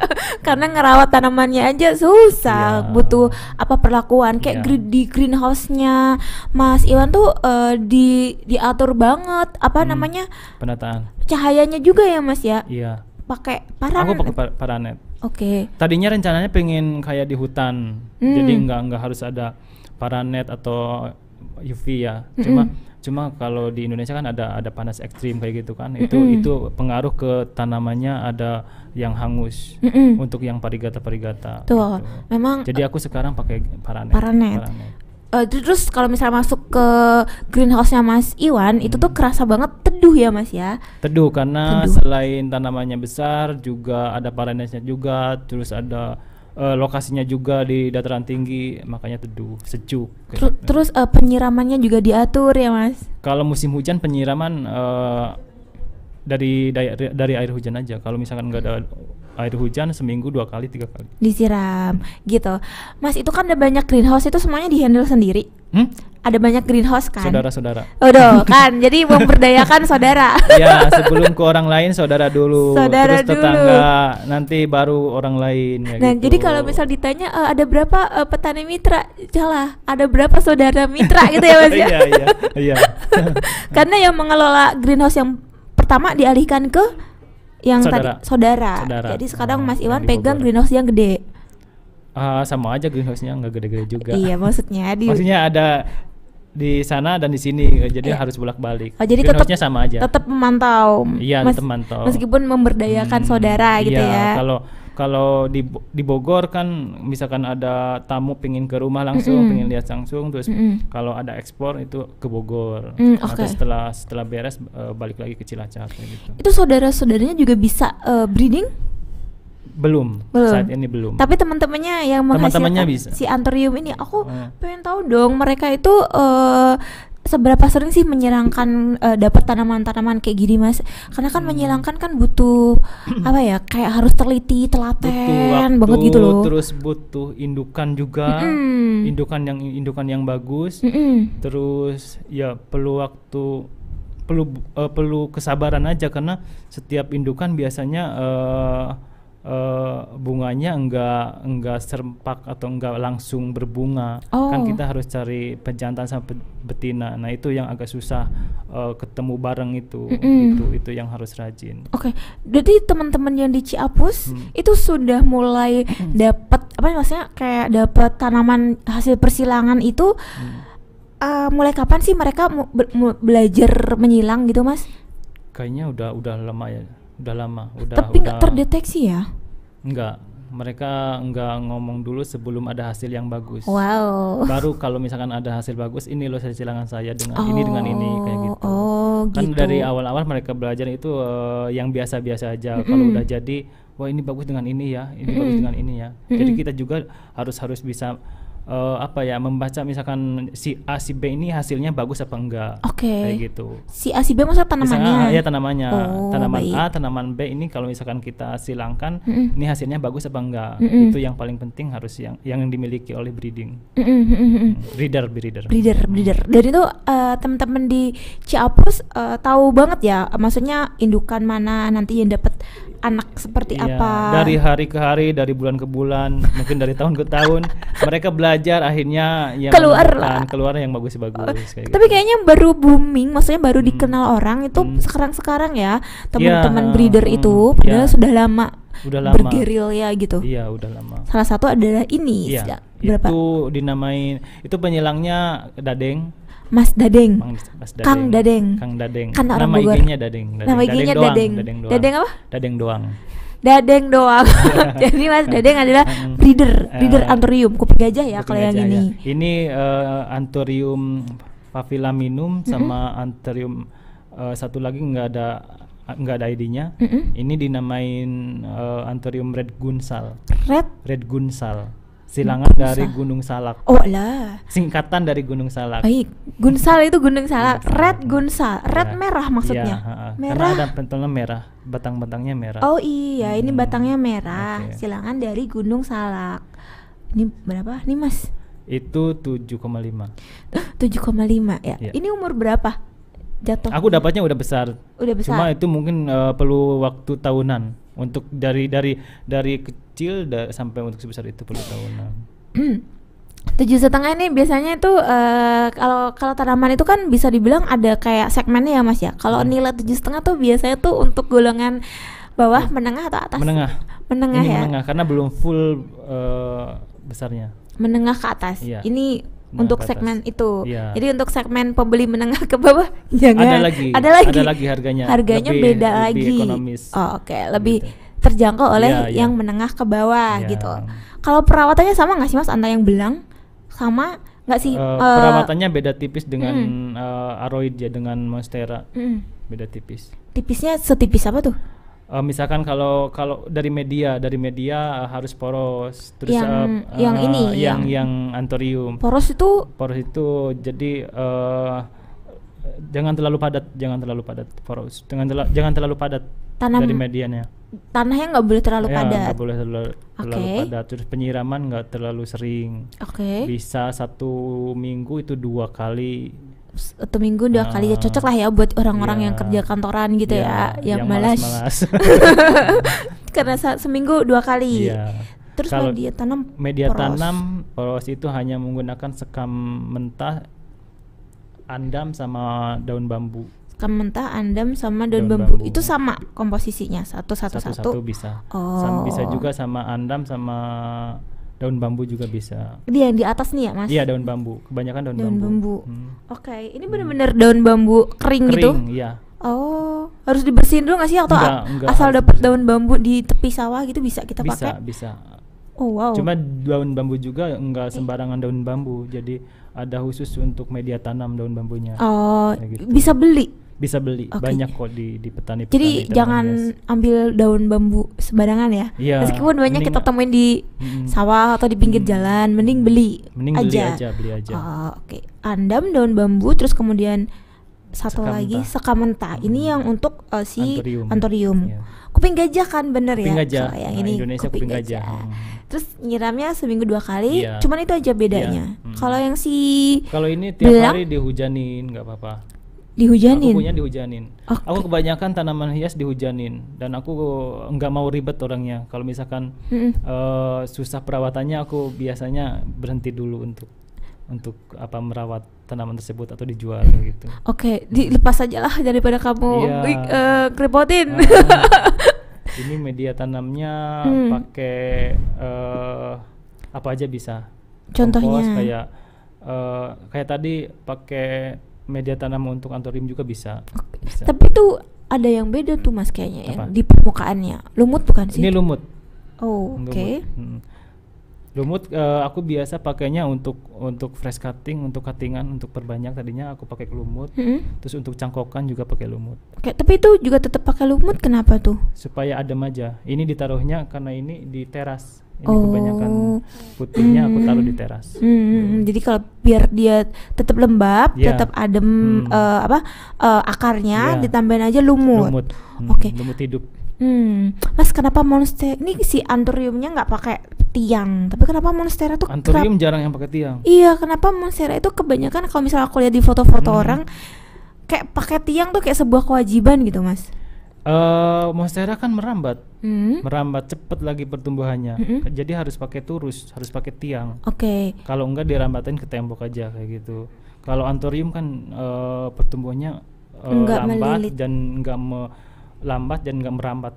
Karena ngerawat tanamannya aja susah, Ya. butuh apa perlakuan kayak ya. di greenhouse-nya Mas Iwan tuh uh, di diatur banget apa hmm, namanya? Penataan. Cahayanya juga ya Mas ya? Iya. Pakai paranet. Aku pakai paranet Oke. Okay. Tadinya rencananya pengen kayak di hutan, mm. jadi nggak nggak harus ada paranet atau UV ya. Cuma mm Cuma cuma kalau di Indonesia kan ada ada panas ekstrim kayak gitu kan. Itu -mm. Itu itu pengaruh ke tanamannya ada yang hangus mm -hmm. untuk yang parigata parigata. Tuh, gitu. memang. Jadi aku sekarang pakai paranet. Paranet. paranet uh, terus kalau misalnya masuk ke greenhouse-nya Mas Iwan hmm. itu tuh kerasa banget teduh ya Mas ya teduh karena teduh. selain tanamannya besar juga ada parenesnya juga terus ada uh, lokasinya juga di dataran tinggi makanya teduh sejuk gitu. terus uh, penyiramannya juga diatur ya mas kalau musim hujan penyiraman uh, dari dari, dari air hujan aja. Kalau misalkan nggak ada air hujan seminggu dua kali tiga kali. Disiram gitu. Mas itu kan ada banyak greenhouse itu semuanya dihandle sendiri. Hmm? Ada banyak greenhouse kan? Saudara-saudara. Udah kan, jadi memperdayakan saudara. ya sebelum ke orang lain saudara dulu. Saudara terus dulu. tetangga, nanti baru orang lain. Ya nah gitu. jadi kalau misal ditanya uh, ada berapa uh, petani mitra, jalah ada berapa saudara mitra gitu ya mas ya? iya iya. iya. Karena yang mengelola greenhouse yang pertama dialihkan ke yang saudara. tadi saudara. saudara. Jadi sekarang oh, Mas ah, Iwan pegang greenhouse yang gede. Uh, sama aja greenhouse-nya nggak gede-gede juga. Iya, maksudnya di Maksudnya ada di sana dan di sini jadi eh. harus bolak-balik. Oh, jadi tetap sama aja. Tetap memantau. Iya, tetap memantau. Meskipun memberdayakan hmm, saudara gitu iya, ya. kalau kalau di di Bogor kan misalkan ada tamu pingin ke rumah langsung mm -hmm. pengen lihat langsung terus mm kalau ada ekspor itu ke Bogor mm, nah, okay. Atau setelah setelah beres uh, balik lagi ke Cilacap gitu. itu saudara saudaranya juga bisa uh, breeding belum, belum saat ini belum tapi teman-temannya yang menghasilkan teman bisa. si antorium ini aku hmm. pengen tahu dong mereka itu uh, seberapa sering sih menyerangkan uh, dapat tanaman-tanaman kayak gini mas? Karena kan hmm. menyerangkan kan butuh apa ya? Kayak harus teliti, telaten butuh waktu, banget gitu loh. Terus butuh indukan juga, mm. indukan yang indukan yang bagus. Mm -mm. Terus ya perlu waktu, perlu uh, perlu kesabaran aja karena setiap indukan biasanya uh, Eh, bunganya enggak enggak serempak atau enggak langsung berbunga. Kan oh. Kan kita harus cari pejantan sama betina. Nah, itu yang agak susah uh, ketemu bareng itu. Mm -hmm. Itu itu yang harus rajin. Oke. Okay. Jadi teman-teman yang di Ciapus hmm. itu sudah mulai hmm. dapat apa maksudnya kayak dapat tanaman hasil persilangan itu hmm. uh, mulai kapan sih mereka be, belajar menyilang gitu, Mas? Kayaknya udah udah lama ya udah lama udah tapi nggak terdeteksi ya nggak mereka nggak ngomong dulu sebelum ada hasil yang bagus wow baru kalau misalkan ada hasil bagus ini loh silangan saya dengan oh, ini dengan ini kayak oh, gitu oh, kan gitu. dari awal-awal mereka belajar itu uh, yang biasa-biasa aja mm -hmm. kalau udah jadi wah ini bagus dengan ini ya ini mm -hmm. bagus dengan ini ya mm -hmm. jadi kita juga harus harus bisa uh, apa ya membaca misalkan si A si B ini hasilnya bagus apa enggak Oke okay. kayak gitu si A si B maksudnya tanamannya misalkan, ah, ya tanamannya oh, tanaman baik. A tanaman B ini kalau misalkan kita silangkan mm -mm. ini hasilnya bagus apa enggak mm -mm. itu yang paling penting harus yang yang dimiliki oleh breeding mm -mm. Hmm. breeder breeder breeder breeder dari itu uh, teman-teman di Ciapus uh, eh, tahu banget ya maksudnya indukan mana nanti yang dapat anak seperti iya, apa dari hari ke hari dari bulan ke bulan mungkin dari tahun ke tahun mereka belajar akhirnya yang keluar lah keluar yang bagus-bagus uh, kayak tapi gitu. kayaknya baru booming maksudnya baru hmm. dikenal orang itu hmm. sekarang-sekarang ya iya, teman-teman yeah, hmm, breeder hmm, itu iya. padahal yeah. sudah lama udah lama ya gitu. Iya, udah lama. Salah satu adalah ini. Iya, berapa? Itu dinamain itu penyelangnya Dadeng. Mas Dadeng. Mas Dadeng. Kang Dadeng. Kang Dadeng. Kan orang Nama IG-nya Dadeng. Dadeng. Nama IG-nya Dadeng. Dadeng. Dadeng, doang. Dadeng apa? Dadeng doang. Dadeng doang. Jadi Mas Dadeng adalah breeder, breeder uh, eh. anturium kuping gajah ya kalau yang ini. Ya. Ini uh, eh, anturium minum sama mm -hmm. anturium uh, eh, satu lagi nggak ada nggak ada ID-nya. Mm -hmm. Ini dinamain uh, Anthurium red gunsal. Red? Red gunsal. Silangan dari Gunung Salak. Oh lah. Singkatan dari Gunung Salak. Baik. Gunsal itu Gunung Salak. Gunsal. Red Gunsal. Red ya. merah maksudnya. Ya, Merah. Karena ada pentolnya merah. Batang-batangnya merah. Oh iya, hmm. ini batangnya merah. Okay. Silangan dari Gunung Salak. Ini berapa? Ini Mas. Itu 7,5. 7,5 ya. ya. Ini umur berapa? Jatuh. Aku dapatnya udah besar. Udah besar. Cuma itu mungkin uh, perlu waktu tahunan. Untuk dari dari dari kecil da sampai untuk sebesar itu perlu tahunan. tujuh setengah ini biasanya itu uh, kalau kalau tanaman itu kan bisa dibilang ada kayak segmennya ya mas ya kalau hmm. nilai tujuh setengah tuh biasanya tuh untuk golongan bawah nah, menengah atau atas menengah menengah ini ya menengah karena belum full uh, besarnya menengah ke atas iya. ini untuk atas. segmen itu. Ya. Jadi untuk segmen pembeli menengah ke bawah jangan ada lagi ada lagi, ada lagi harganya. Harganya lebih, beda lebih lagi. Oh, oke, okay. lebih gitu. terjangkau oleh ya, ya. yang menengah ke bawah ya. gitu. Kalau perawatannya sama nggak sih Mas Anda yang belang sama nggak sih? Uh, uh, perawatannya beda tipis dengan hmm. uh, aroid ya dengan monstera. Hmm. Beda tipis. Tipisnya setipis apa tuh? uh, misalkan kalau kalau dari media dari media uh, harus poros terus yang uh, yang ini yang yang antorium poros itu poros itu jadi uh, jangan terlalu padat jangan terlalu padat poros jangan terlalu jangan terlalu padat Tanam, dari medianya tanahnya nggak boleh terlalu ya, padat nggak boleh terlalu, okay. padat terus penyiraman nggak terlalu sering okay. bisa satu minggu itu dua kali satu minggu dua uh, ah. kali ya cocok lah ya buat orang-orang yeah, yang iya. kerja kantoran gitu yeah, ya, iya, yang, yang malas. malas. Karena seminggu dua kali. Yeah. Terus Kalo media tanam media poros. tanam poros itu hanya menggunakan sekam mentah, andam sama daun bambu sekam mentah, andam sama daun, daun bambu. bambu. Itu sama komposisinya satu satu satu. Satu, satu bisa. Oh. bisa juga sama andam sama daun bambu juga bisa. Dia yang di atas nih ya mas? Iya daun bambu, kebanyakan daun, daun bambu. bambu. Hmm. Oke, okay. ini benar-benar hmm. daun bambu kering, kering gitu? Iya. Oh, harus dibersihin dulu nggak sih atau enggak, enggak, asal dapat daun bambu di tepi sawah gitu bisa kita bisa, pakai? Bisa, bisa. Oh wow. Cuma daun bambu juga enggak sembarangan daun bambu, jadi ada khusus untuk media tanam daun bambunya. Oh, gitu. bisa beli? bisa beli okay. banyak kok di di petani. Jadi petani jangan hias. ambil daun bambu sembarangan ya. ya Meskipun banyak kita temuin di hmm, sawah atau di pinggir hmm, jalan, mending beli mending aja. Beli aja, beli aja. Oh, Oke, okay. andam daun bambu, terus kemudian satu sekamenta. lagi sekamenta. Hmm. Ini yang untuk uh, si antorium. antorium. Ya. Kuping gajah kan bener ya? kuping ya? Gajah. So, yang nah, ini Indonesia kuping, kuping gajah. gajah. Hmm. Terus nyiramnya seminggu dua kali, ya. cuman itu aja bedanya. Ya. Hmm. Kalau yang si Kalau ini tiap belang, hari dihujanin nggak apa-apa dihujanin aku punya dihujanin okay. aku kebanyakan tanaman hias dihujanin dan aku nggak mau ribet orangnya kalau misalkan mm -mm. Uh, susah perawatannya aku biasanya berhenti dulu untuk untuk apa merawat tanaman tersebut atau dijual gitu oke okay, dilepas aja lah daripada kamu yeah. Iya. kerepotin uh, ah. ini media tanamnya hmm. pakai uh, apa aja bisa contohnya Kompos, kayak uh, kayak tadi pakai media tanam untuk antorium juga bisa. bisa. Tapi tuh ada yang beda tuh mas kayaknya ya di permukaannya. Lumut bukan sih? Ini lumut. Oh, oke. Okay. Lumut uh, aku biasa pakainya untuk untuk fresh cutting, untuk cuttingan, untuk perbanyak tadinya aku pakai lumut. -hmm. Terus untuk cangkokan juga pakai lumut. Oke, okay, tapi itu juga tetap pakai lumut kenapa tuh? Supaya adem aja. Ini ditaruhnya karena ini di teras ini oh. kebanyakan putihnya aku taruh di hmm. teras. Hmm hmm, hmm. hmm. Jadi kalau biar dia tetap lembab, yeah. tetap adem hmm. uh, apa uh, akarnya, yeah. ditambahin aja lumut. Lumut. Hmm. Oke. Okay. Lumut hidup. Hmm, Mas kenapa monster ini si anthuriumnya nggak pakai tiang? Tapi kenapa monstera itu anthurium jarang yang pakai tiang? Iya, kenapa monstera itu kebanyakan kalau misalnya aku lihat di foto-foto hmm. orang kayak pakai tiang tuh kayak sebuah kewajiban gitu, Mas. Uh, eh, monstera kan merambat, hmm. merambat cepat lagi pertumbuhannya. Hmm. Jadi harus pakai turus, harus pakai tiang. Oke. Okay. Kalau enggak dirambatin ke tembok aja kayak gitu. Kalau antorium kan uh, pertumbuhannya uh, enggak lambat melilit. dan enggak me lambat dan enggak merambat.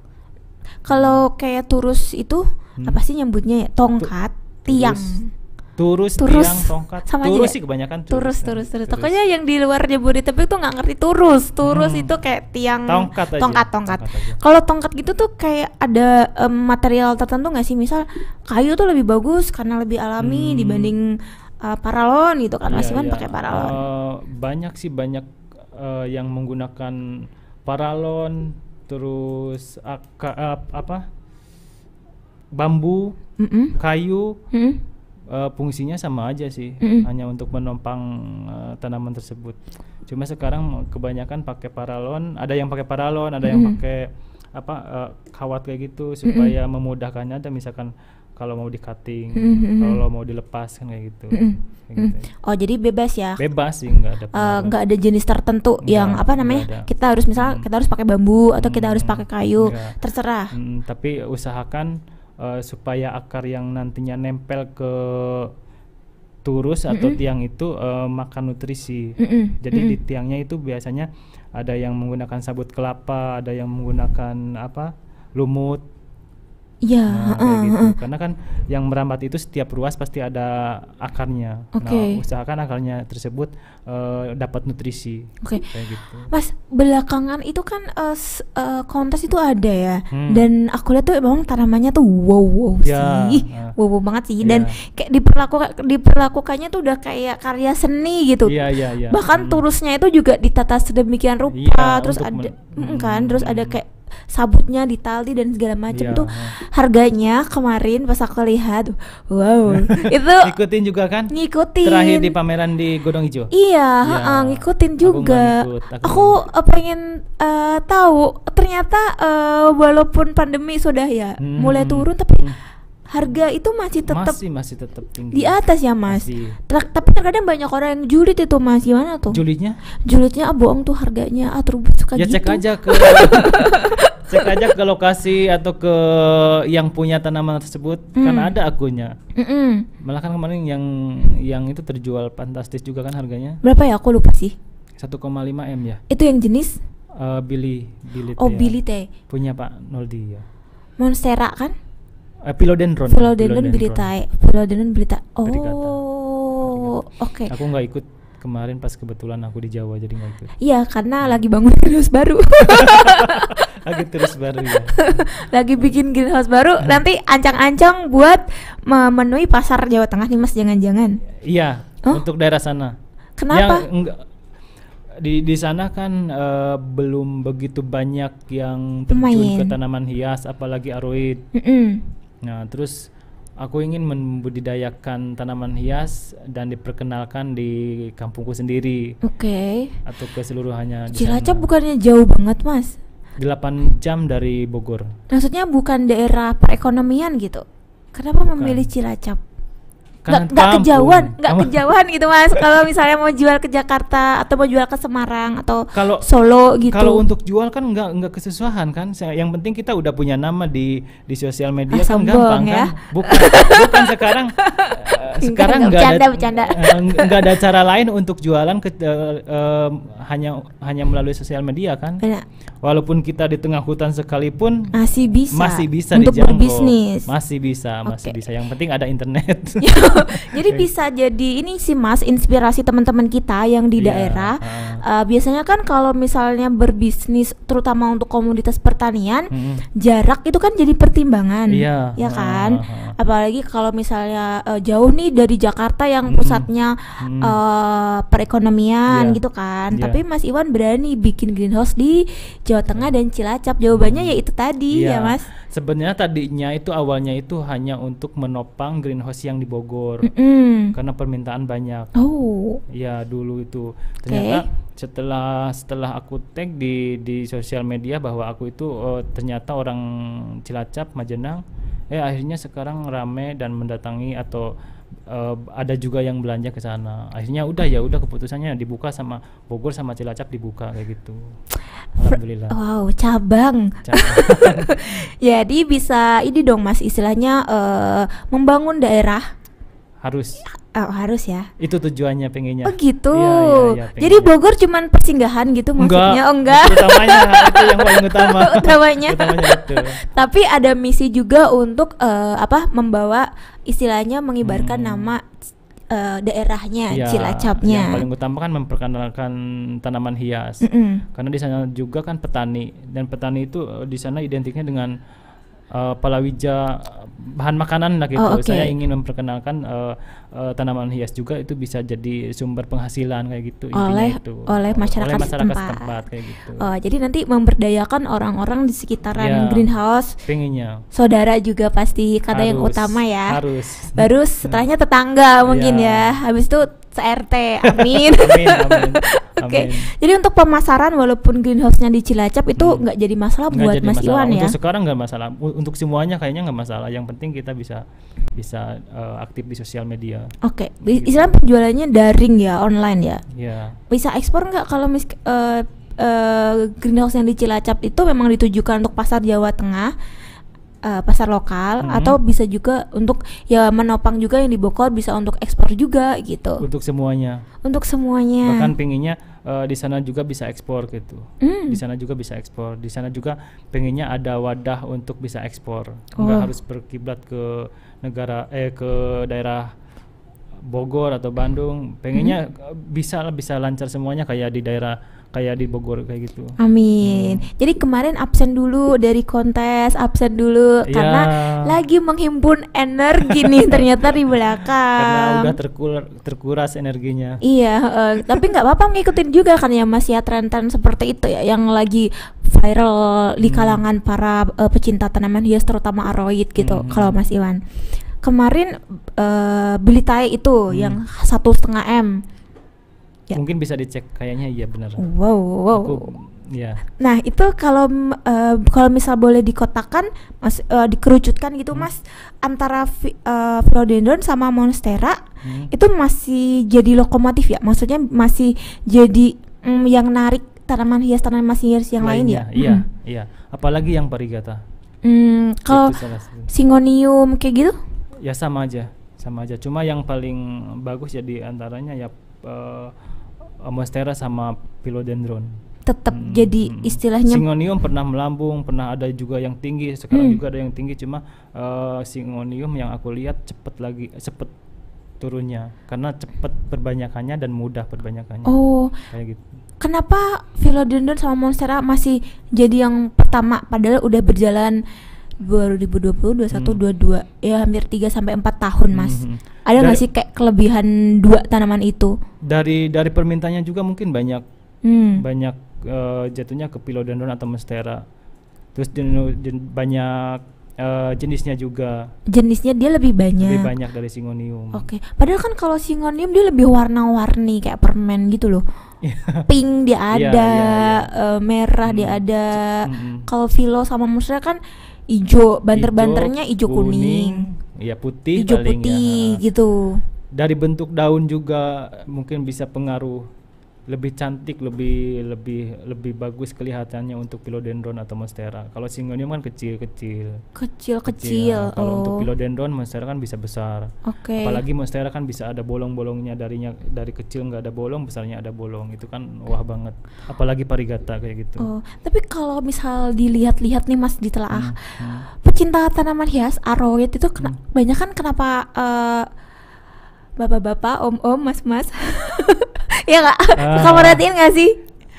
Kalau kayak turus itu hmm. apa sih nyambutnya ya? Tongkat, tiang. Turus, turus. tiang, tongkat. Sama turus aja. sih kebanyakan turus. Kan. Turus, turus, turus. Pokoknya yang di luar Jabodetabek tuh nggak ngerti turus. Turus hmm. itu kayak tiang tongkat, tongkat, aja. tongkat. tongkat Kalau tongkat gitu tuh kayak ada um, material tertentu nggak sih? Misal kayu tuh lebih bagus karena lebih alami hmm. dibanding uh, paralon gitu kan. Mas kan pakai paralon. Uh, banyak sih banyak uh, yang menggunakan paralon terus uh, uh, apa? bambu, mm -mm. kayu, mm -mm uh, fungsinya sama aja sih, mm-hmm. hanya untuk menopang uh, eh, tanaman tersebut. Cuma sekarang kebanyakan pakai paralon, ada yang pakai paralon, ada mm-hmm. yang pakai apa uh, kawat kayak gitu supaya mm-hmm. memudahkannya. Ada misalkan kalau mau di cutting, mm-hmm. kalau mau dilepas kan kayak gitu. Mm-hmm. gitu. Oh jadi bebas ya? Bebas sih nggak ada. Uh, ada jenis tertentu yang apa namanya? Kita harus misalnya hmm kita harus pakai bambu atau hmm kita harus pakai kayu, nggak. terserah. Tapi usahakan uh, supaya akar yang nantinya nempel ke turus atau mm -mm. tiang itu uh, makan nutrisi. Mm -mm. Jadi mm -mm. di tiangnya itu biasanya ada yang menggunakan sabut kelapa, ada yang menggunakan apa? lumut ya Nah, uh, gitu. uh. Karena kan yang merambat itu setiap ruas pasti ada akarnya. Okay. Nah, usahakan akarnya tersebut uh, dapat nutrisi. Oke. Okay. gitu. Mas, belakangan itu kan uh, uh, kontes itu ada ya. Hmm. Dan aku lihat tuh emang tanamannya tuh wow wow ya, sih. Uh, wow wow banget sih. Dan ya. kayak diperlakukan diperlakukannya tuh udah kayak karya seni gitu. Iya, iya, iya. Bahkan hmm. turusnya itu juga ditata sedemikian rupa, iya, terus ada men- kan, terus ada hmm. kayak sabutnya di tali dan segala macam yeah. tuh harganya kemarin pas aku lihat wow itu ngikutin juga kan ngikutin terakhir di pameran di Godong Hijau iya yeah. Iya. uh, ngikutin juga aku, ngikut, aku, aku eh, pengen uh, tahu ternyata uh, walaupun pandemi sudah ya hmm. mulai turun tapi hmm harga itu masih tetap masih masih tetap tinggi di atas ya mas masih. tapi terkadang banyak orang yang julid itu mas gimana tuh julidnya julidnya ah, bohong tuh harganya ah terus suka ya gitu. cek aja ke cek aja ke lokasi atau ke yang punya tanaman tersebut mm. karena ada akunnya mm -mm. malah kan kemarin yang yang itu terjual fantastis juga kan harganya berapa ya aku lupa sih 1,5 m ya itu yang jenis uh, Billy Billy oh ya. Billy teh punya Pak Noldi ya Monstera kan Uh, philodendron. Philodendron berita. Philodendron berita. Oh, oke. Okay. Aku nggak ikut kemarin pas kebetulan aku di Jawa jadi nggak ikut. Iya, karena hmm. lagi bangun greenhouse baru. lagi terus baru ya. lagi bikin greenhouse baru. Hmm. Nanti ancang-ancang buat memenuhi pasar Jawa Tengah nih Mas, jangan-jangan. Iya, huh? Oh. untuk daerah sana. Kenapa? Yang enggak, di di sana kan uh, belum begitu banyak yang terjun Main. ke tanaman hias apalagi aroid. Mm -mm Nah, terus aku ingin membudidayakan tanaman hias dan diperkenalkan di kampungku sendiri. Oke. Okay. Atau keseluruhannya. Cilacap bukannya jauh banget, Mas? 8 jam dari Bogor. Maksudnya bukan daerah perekonomian gitu. Kenapa bukan. memilih Cilacap? nggak kejauhan, nggak kejauhan gitu mas. Kalau misalnya mau jual ke Jakarta atau mau jual ke Semarang atau kalo, Solo gitu. Kalau untuk jual kan nggak nggak kesusahan kan. Yang penting kita udah punya nama di di sosial media ah, kan sombong, gampang ya? kan. Bukan bukan sekarang eh, sekarang nggak ada bercanda. Eh, nggak ada cara lain untuk jualan ke, uh, uh, hanya hanya melalui sosial media kan. Benar walaupun kita di tengah hutan sekalipun masih bisa masih bisa untuk dijangkau. berbisnis masih bisa masih bisa yang penting ada internet ya, jadi bisa jadi ini sih mas inspirasi teman-teman kita yang di yeah. daerah uh. biasanya kan kalau misalnya berbisnis terutama untuk komunitas pertanian hmm. jarak itu kan jadi pertimbangan yeah. ya kan uh, huh apalagi kalau misalnya uh, jauh nih dari Jakarta yang pusatnya hmm. Uh, perekonomian yeah. gitu kan yeah. tapi Mas Iwan berani bikin greenhouse di Jawa Tengah dan Cilacap. Jawabannya ya itu tadi ya, ya Mas. Sebenarnya tadinya itu awalnya itu hanya untuk menopang greenhouse yang di Bogor. Mm -mm. Karena permintaan banyak. Oh. Ya, dulu itu. Ternyata okay. setelah setelah aku tag di di sosial media bahwa aku itu uh, ternyata orang Cilacap, Majenang eh akhirnya sekarang rame dan mendatangi atau uh, ada juga yang belanja ke sana. Akhirnya udah ya udah keputusannya dibuka sama Bogor sama Cilacap dibuka kayak gitu. Alhamdulillah. Wow, cabang. cabang. Jadi bisa ini dong Mas istilahnya uh, membangun daerah harus Oh, harus ya. Itu tujuannya pengennya. Oh gitu. Ya, ya, ya, Jadi Bogor cuman persinggahan gitu maksudnya? Enggak. Oh enggak. Utamanya itu yang paling utama. utamanya. utamanya itu. Tapi ada misi juga untuk uh, apa? Membawa istilahnya mengibarkan hmm. nama uh, daerahnya ya, Cilacapnya. Yang paling utama kan memperkenalkan tanaman hias. Mm -mm. Karena di sana juga kan petani dan petani itu eh, di sana identiknya dengan uh, palawija bahan makanan lah gitu. Oh, okay. Saya ingin memperkenalkan uh, uh, tanaman hias juga itu bisa jadi sumber penghasilan kayak gitu oleh itu. oleh masyarakat, oleh masyarakat setempat. setempat kayak gitu. Oh, jadi nanti memberdayakan orang-orang di sekitaran ya, greenhouse. Pinginnya. Saudara juga pasti kata harus, yang utama ya. Harus. Baru setelahnya tetangga mungkin ya. ya. Habis itu CRT. Amin. amin, amin okay. jadi untuk pemasaran walaupun greenhouse-nya di Cilacap itu hmm. nggak hmm. jadi masalah buat jadi Mas masalah. Iwan ya. Untuk sekarang nggak masalah. Untuk semuanya kayaknya nggak masalah. Yang penting kita bisa bisa uh, aktif di sosial media. Oke. Okay. Gitu. Islam penjualannya daring ya, online ya. Iya. Yeah. Bisa ekspor nggak kalau mis uh, uh, greenhouse yang di Cilacap itu memang ditujukan untuk pasar Jawa Tengah? uh, pasar lokal hmm. atau bisa juga untuk ya menopang juga yang di Bogor bisa untuk ekspor juga gitu. Untuk semuanya. Untuk semuanya. Bahkan pinginnya uh, di sana juga bisa ekspor gitu. Mm. Di sana juga bisa ekspor. Di sana juga pengennya ada wadah untuk bisa ekspor. Oh. Enggak harus berkiblat ke negara eh ke daerah Bogor atau Bandung. Pengennya mm. bisa bisa lancar semuanya kayak di daerah kayak di Bogor kayak gitu. Amin. Hmm. Jadi kemarin absen dulu dari kontes, absen dulu ya. karena iya. lagi menghimpun energi nih ternyata di belakang. Karena udah terkuras, terkuras energinya. Iya, uh, tapi nggak apa-apa ngikutin juga kan ya Mas ya tren-tren seperti itu ya yang lagi viral di hmm. kalangan hmm. para uh, pecinta tanaman hias terutama aroid gitu hmm. kalau Mas Iwan. Kemarin uh, eh, beli tai itu hmm. yang satu setengah m Ya. Mungkin bisa dicek kayaknya iya benar. Wow, wow. Aku, ya. Nah, itu kalau uh, kalau misal boleh dikotakan Mas uh, dikerucutkan gitu hmm. Mas antara vi, uh, eh, philodendron sama monstera hmm. itu masih jadi lokomotif ya. Maksudnya masih jadi um, yang narik tanaman hias tanaman hias yang lain, lain ya. Iya, hmm. iya. Apalagi yang parigata. Hmm, kalau singonium kayak gitu? Ya sama aja, sama aja. Cuma yang paling bagus jadi ya antaranya ya uh, monstera sama philodendron tetap hmm, jadi hmm. istilahnya singonium pernah melambung pernah ada juga yang tinggi sekarang hmm. juga ada yang tinggi cuma uh, singonium yang aku lihat cepet lagi cepet turunnya karena cepet perbanyakannya dan mudah perbanyakannya oh kayak gitu kenapa philodendron sama monstera masih jadi yang pertama padahal udah berjalan 2020 21 hmm. 22 ya hampir 3 sampai 4 tahun mas hmm, hmm ada nggak sih kayak kelebihan dua tanaman itu dari dari permintaannya juga mungkin banyak hmm. banyak uh, jatuhnya ke pilodendron atau mestera terus jen, jen, banyak uh, jenisnya juga jenisnya dia lebih banyak lebih banyak dari singonium oke okay. padahal kan kalau singonium dia lebih warna-warni kayak permen gitu loh iya. pink dia iya, ada yeah, yeah, yeah. Uh, merah hmm. dia ada hmm. kalau filo sama musra kan ijo banter-banternya ijo, kuning, kuning Iya putih hijau ya. putih gitu dari bentuk daun juga mungkin bisa pengaruh lebih cantik, lebih lebih lebih bagus kelihatannya untuk pilodendron atau monstera. Kalau singonium kan kecil-kecil. Kecil-kecil. Nah, kalau oh. untuk pilodendron monstera kan bisa besar. Oke. Okay. Apalagi monstera kan bisa ada bolong-bolongnya darinya dari kecil nggak ada bolong, besarnya ada bolong. Itu kan wah banget. Apalagi parigata kayak gitu. Oh, tapi kalau misal dilihat-lihat nih Mas ditelaah hmm, hmm. pecinta tanaman hias aroid itu kena, hmm. banyak kan kenapa uh, bapak-bapak, om-om, mas-mas. ya nggak? Uh, Kamu perhatiin nggak sih?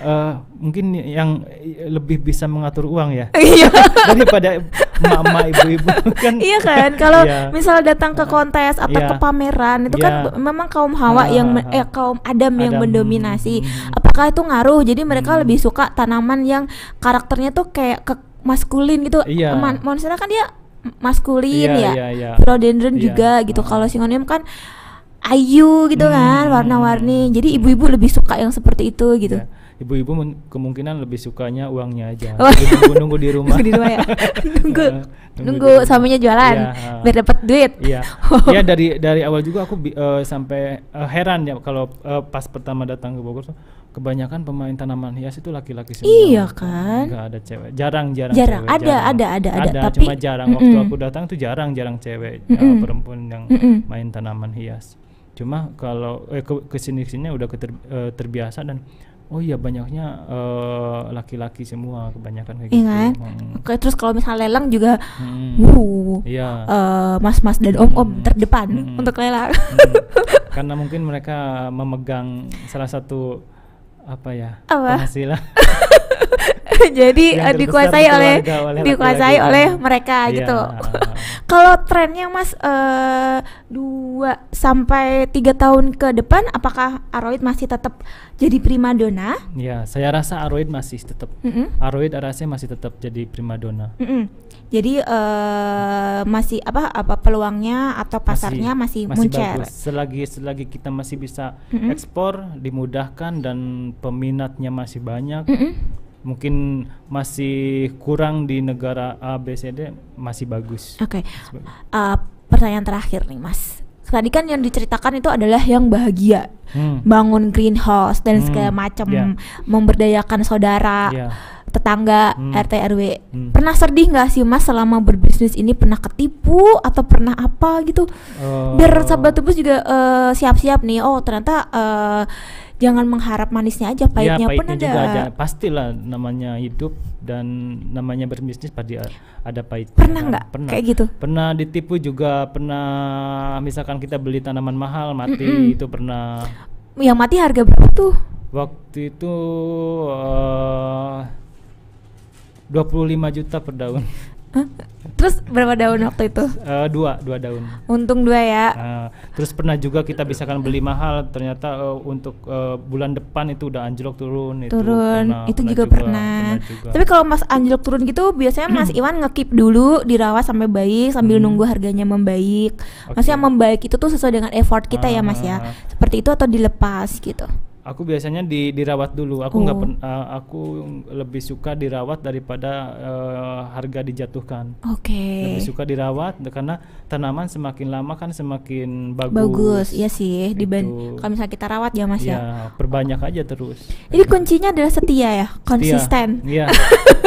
Uh, mungkin yang lebih bisa mengatur uang ya. Iya. Daripada mama ibu-ibu kan. Iya kan? Kalau yeah. misal datang ke kontes atau yeah. ke pameran itu yeah. kan iya. memang kaum Hawa uh, yang ah, eh kaum Adam, Adam. yang mendominasi. Hmm. Apakah itu ngaruh? Jadi mereka hmm. lebih suka tanaman yang karakternya tuh kayak ke maskulin gitu. Yeah. Monsternya monstera kan dia maskulin yeah, ya. Yeah, yeah. Rhododendron yeah. juga gitu. Kalau singonium kan ayu gitu hmm. kan warna-warni jadi ibu-ibu lebih suka yang seperti itu gitu ya. ibu-ibu kemungkinan lebih sukanya uangnya aja oh. nunggu nunggu di rumah nunggu di rumah ya, ya nunggu nunggu, nunggu suaminya jualan ya, biar dapat duit iya oh. ya dari dari awal juga aku uh, sampai uh, heran ya kalau uh, pas pertama datang ke Bogor kebanyakan pemain tanaman hias itu laki-laki semua iya kan Enggak ada cewek jarang jarang jarang cewek, ada, jarang. ada ada ada ada tapi cuma jarang mm -mm. waktu aku datang tuh jarang jarang cewek mm -mm. Uh, perempuan yang mm -mm. main tanaman hias cuma kalau eh, ke kesini kesini udah keter, eh, terbiasa dan oh iya banyaknya eh, laki-laki uh, semua kebanyakan kayak iya gitu. Kan? Hmm. terus kalau misalnya lelang juga hmm. wuh. Iya. Uh, mas-mas dan om-om hmm. terdepan hmm. untuk lelang. Hmm. Karena mungkin mereka memegang salah satu apa ya? Apa? penghasilan. jadi yang eh, dikuasai oleh, oleh dikuasai laki kan? oleh mereka yeah. gitu kalau trennya mas uh, dua sampai tiga tahun ke depan apakah aroid masih tetap jadi primadona ya saya rasa aroid masih tetap mm -hmm. aroid rasanya masih tetap jadi primadona mm -hmm. jadi uh, masih apa apa peluangnya atau pasarnya masih, masih, muncul selagi selagi kita masih bisa mm -hmm. ekspor dimudahkan dan peminatnya masih banyak mm -hmm mungkin masih kurang di negara A, B, C, D masih bagus. Oke. Okay. Uh, ah, pertanyaan terakhir nih, Mas. Tadi kan yang diceritakan itu adalah yang bahagia, hmm. bangun greenhouse dan hmm. segala macam, yeah. memberdayakan saudara, yeah. tetangga, hmm. RT, RW. Hmm. Pernah sedih nggak sih Mas selama berbisnis ini pernah ketipu atau pernah apa gitu? Uh. Biar sahabat tubuh juga eh, siap-siap uh, nih. Oh ternyata. Uh, jangan mengharap manisnya aja pahitnya, ya, pahitnya pun ada. juga ada pastilah namanya hidup dan namanya berbisnis pasti ada pahit pernah kan? nggak pernah kayak gitu pernah ditipu juga pernah misalkan kita beli tanaman mahal mati mm -mm. itu pernah yang mati harga berapa tuh waktu itu eh, uh, 25 juta per daun Terus berapa daun waktu itu? Uh, dua, dua daun. Untung dua ya. Uh, terus pernah juga kita bisa kan beli mahal, ternyata uh, untuk uh, bulan depan itu udah anjlok turun. Turun, itu, pernah, itu pernah juga, juga pernah. pernah juga. Tapi kalau mas anjlok turun gitu, biasanya Mas Iwan ngekip dulu, dirawat sampai baik sambil hmm. nunggu harganya membaik. Okay. Mas yang membaik itu tuh sesuai dengan effort kita uh, ya ah, Mas ya. Ah, ah. Seperti itu atau dilepas gitu. Aku biasanya di, dirawat dulu. Aku nggak oh. uh, aku lebih suka dirawat daripada uh, harga dijatuhkan. Oke. Okay. Lebih suka dirawat karena tanaman semakin lama kan semakin bagus. Bagus, iya sih. Gitu. Diban kalau misalnya kita rawat ya Mas ya. ya. perbanyak aja terus. Jadi kuncinya adalah setia ya, konsisten. Iya.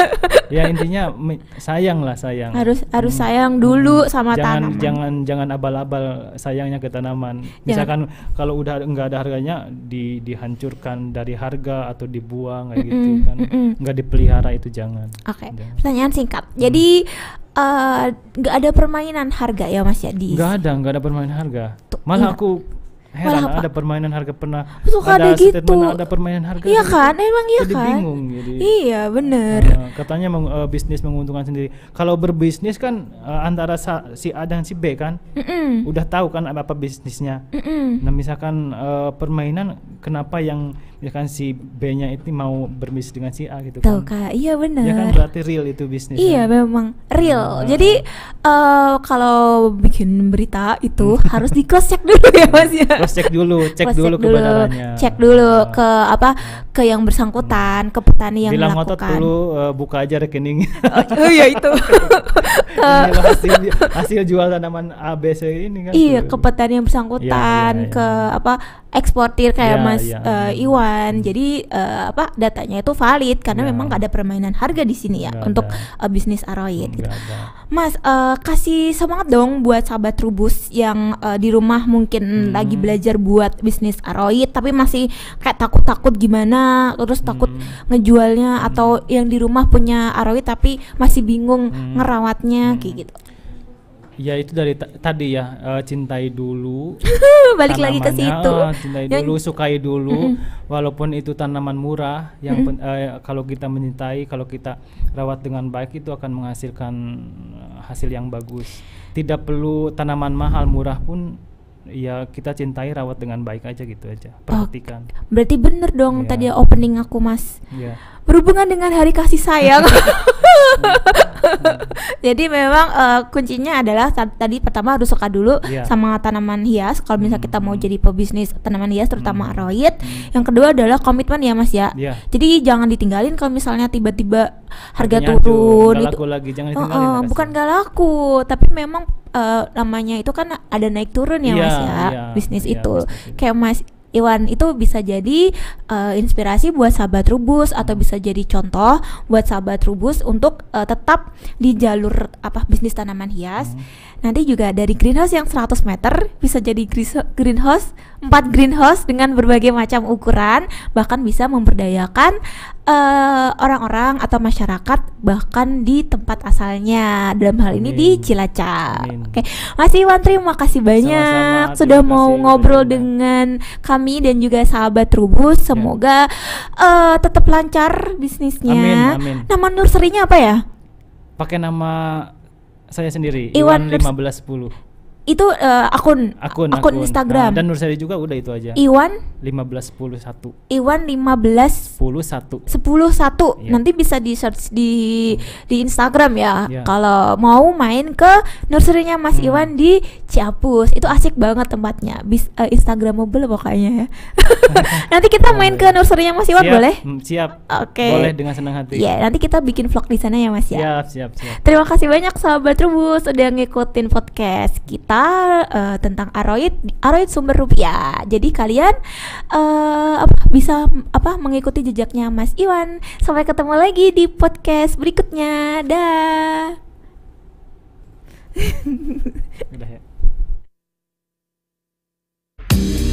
ya intinya sayang lah sayang. Harus harus hmm. sayang dulu hmm. sama jangan, tanaman. Jangan jangan abal-abal sayangnya ke tanaman. Misalkan ya. kalau udah nggak ada harganya di dihan dihancurkan dari harga atau dibuang kayak mm -mm, gitu kan mm -mm. nggak dipelihara itu jangan oke okay. pertanyaan singkat hmm. jadi eh, nggak uh, ada permainan harga ya mas ya di nggak ada nggak ada permainan harga malah iya. aku heran ada permainan harga pernah Tuh, kan ada, ada gitu. ada permainan harga iya gitu. kan emang iya jadi kan bingung jadi iya bener uh, katanya meng, uh, bisnis menguntungkan sendiri kalau berbisnis kan uh, antara si A dan si B kan mm -mm. udah tahu kan apa, -apa bisnisnya mm -mm. nah misalkan uh, permainan kenapa yang ya kan si B-nya itu mau berbisnis dengan si A gitu Tuh, kan. Kak, iya benar. Ya kan berarti real itu bisnis. Iya, kan? memang real. Ah. Jadi uh, kalau bikin berita itu harus di cross check dulu ya Mas ya. Cross check dulu, cek dulu kebenarannya. Cek dulu ah. ke apa ke yang bersangkutan, ke petani yang Bilang melakukan. Bilang dulu uh, buka aja rekening. oh, oh iya itu. hasil, hasil jual tanaman ABC ini kan. Iya, ke petani yang bersangkutan, ya, ya, ya. ke apa eksportir kayak iya, Mas uh, Iwan kan. Jadi uh, apa datanya itu valid karena yeah. memang gak ada permainan harga di sini ya gak untuk Uh, bisnis aroid. Hmm, gitu. Mas uh, kasih semangat dong buat sahabat rubus yang uh, di rumah mungkin hmm. lagi belajar buat bisnis aroid tapi masih kayak takut-takut gimana terus takut hmm. ngejualnya atau hmm. yang di rumah punya aroid tapi masih bingung hmm. ngerawatnya hmm. kayak gitu. Ya itu dari tadi ya uh, cintai dulu. Balik lagi ke situ. Uh, cintai yang dulu, sukai dulu, mm -hmm. walaupun itu tanaman murah. Yang mm -hmm. uh, kalau kita mencintai, kalau kita rawat dengan baik itu akan menghasilkan eh, hasil yang bagus. Tidak perlu tanaman mahal murah pun ya kita cintai rawat dengan baik aja gitu aja perhatikan oh, berarti bener dong yeah. tadi ya opening aku mas yeah berhubungan dengan hari kasih sayang. Jadi memang uh, kuncinya adalah tadi pertama harus suka dulu yeah. sama tanaman hias. Kalau misalnya kita mau hmm. jadi pebisnis tanaman hias terutama mm. aroid. Yang kedua adalah komitmen ya Mas ya. Yeah. Jadi jangan ditinggalin kalau misalnya tiba-tiba harga Artinya turun itu lagi jangan ditinggalin. Uh, uh, bukan gak laku, tapi memang uh, eh, namanya itu kan ada naik turun ya yeah, Mas ya yeah, bisnis yeah, itu. Yeah, Kayak Mas Iwan itu bisa jadi uh, inspirasi buat sahabat Rubus atau bisa jadi contoh buat sahabat Rubus untuk uh, tetap di jalur apa bisnis tanaman hias. Hmm. Nanti juga dari greenhouse yang 100 meter bisa jadi greenhouse empat greenhouse dengan berbagai macam ukuran, bahkan bisa memberdayakan Eh, orang-orang uh, atau masyarakat bahkan di tempat asalnya dalam hal ini Amin. di Cilacap. Oke, okay. Mas Iwan terima kasih banyak Sama-sama, sudah terima mau ngobrol ngobrol dengan kami dan juga sahabat Rubus. Ya. Semoga ya. uh, tetap lancar bisnisnya. Amin, amin. Nama nurserinya apa ya? Pakai nama saya sendiri Iwan, lima belas 1510 itu uh, akun, akun akun Instagram. Nah, dan Nursari juga udah itu aja. Iwan 1511. Iwan 15 101. sepuluh Yeah. Iya. Nanti bisa di search di di Instagram ya. Yeah. Kalau mau main ke nurserinya Mas hmm. Iwan di Ciapus. Itu asik banget tempatnya. Bis, uh, mobile pokoknya ya. nanti kita iya, main iya. ke nurserinya Mas Iwan siap, boleh? Hmm, siap. Oke. Okay. Boleh dengan senang hati. ya yeah, nanti kita bikin vlog di sana ya Mas ya. Siap, siap, siap. Terima kasih banyak sahabat Rubus udah ngikutin podcast kita cerita uh, eh, tentang aroid aroid sumber rupiah. Jadi kalian uh, apa, bisa apa mengikuti jejaknya Mas Iwan. Sampai ketemu lagi di podcast berikutnya. Dah. Udah ya.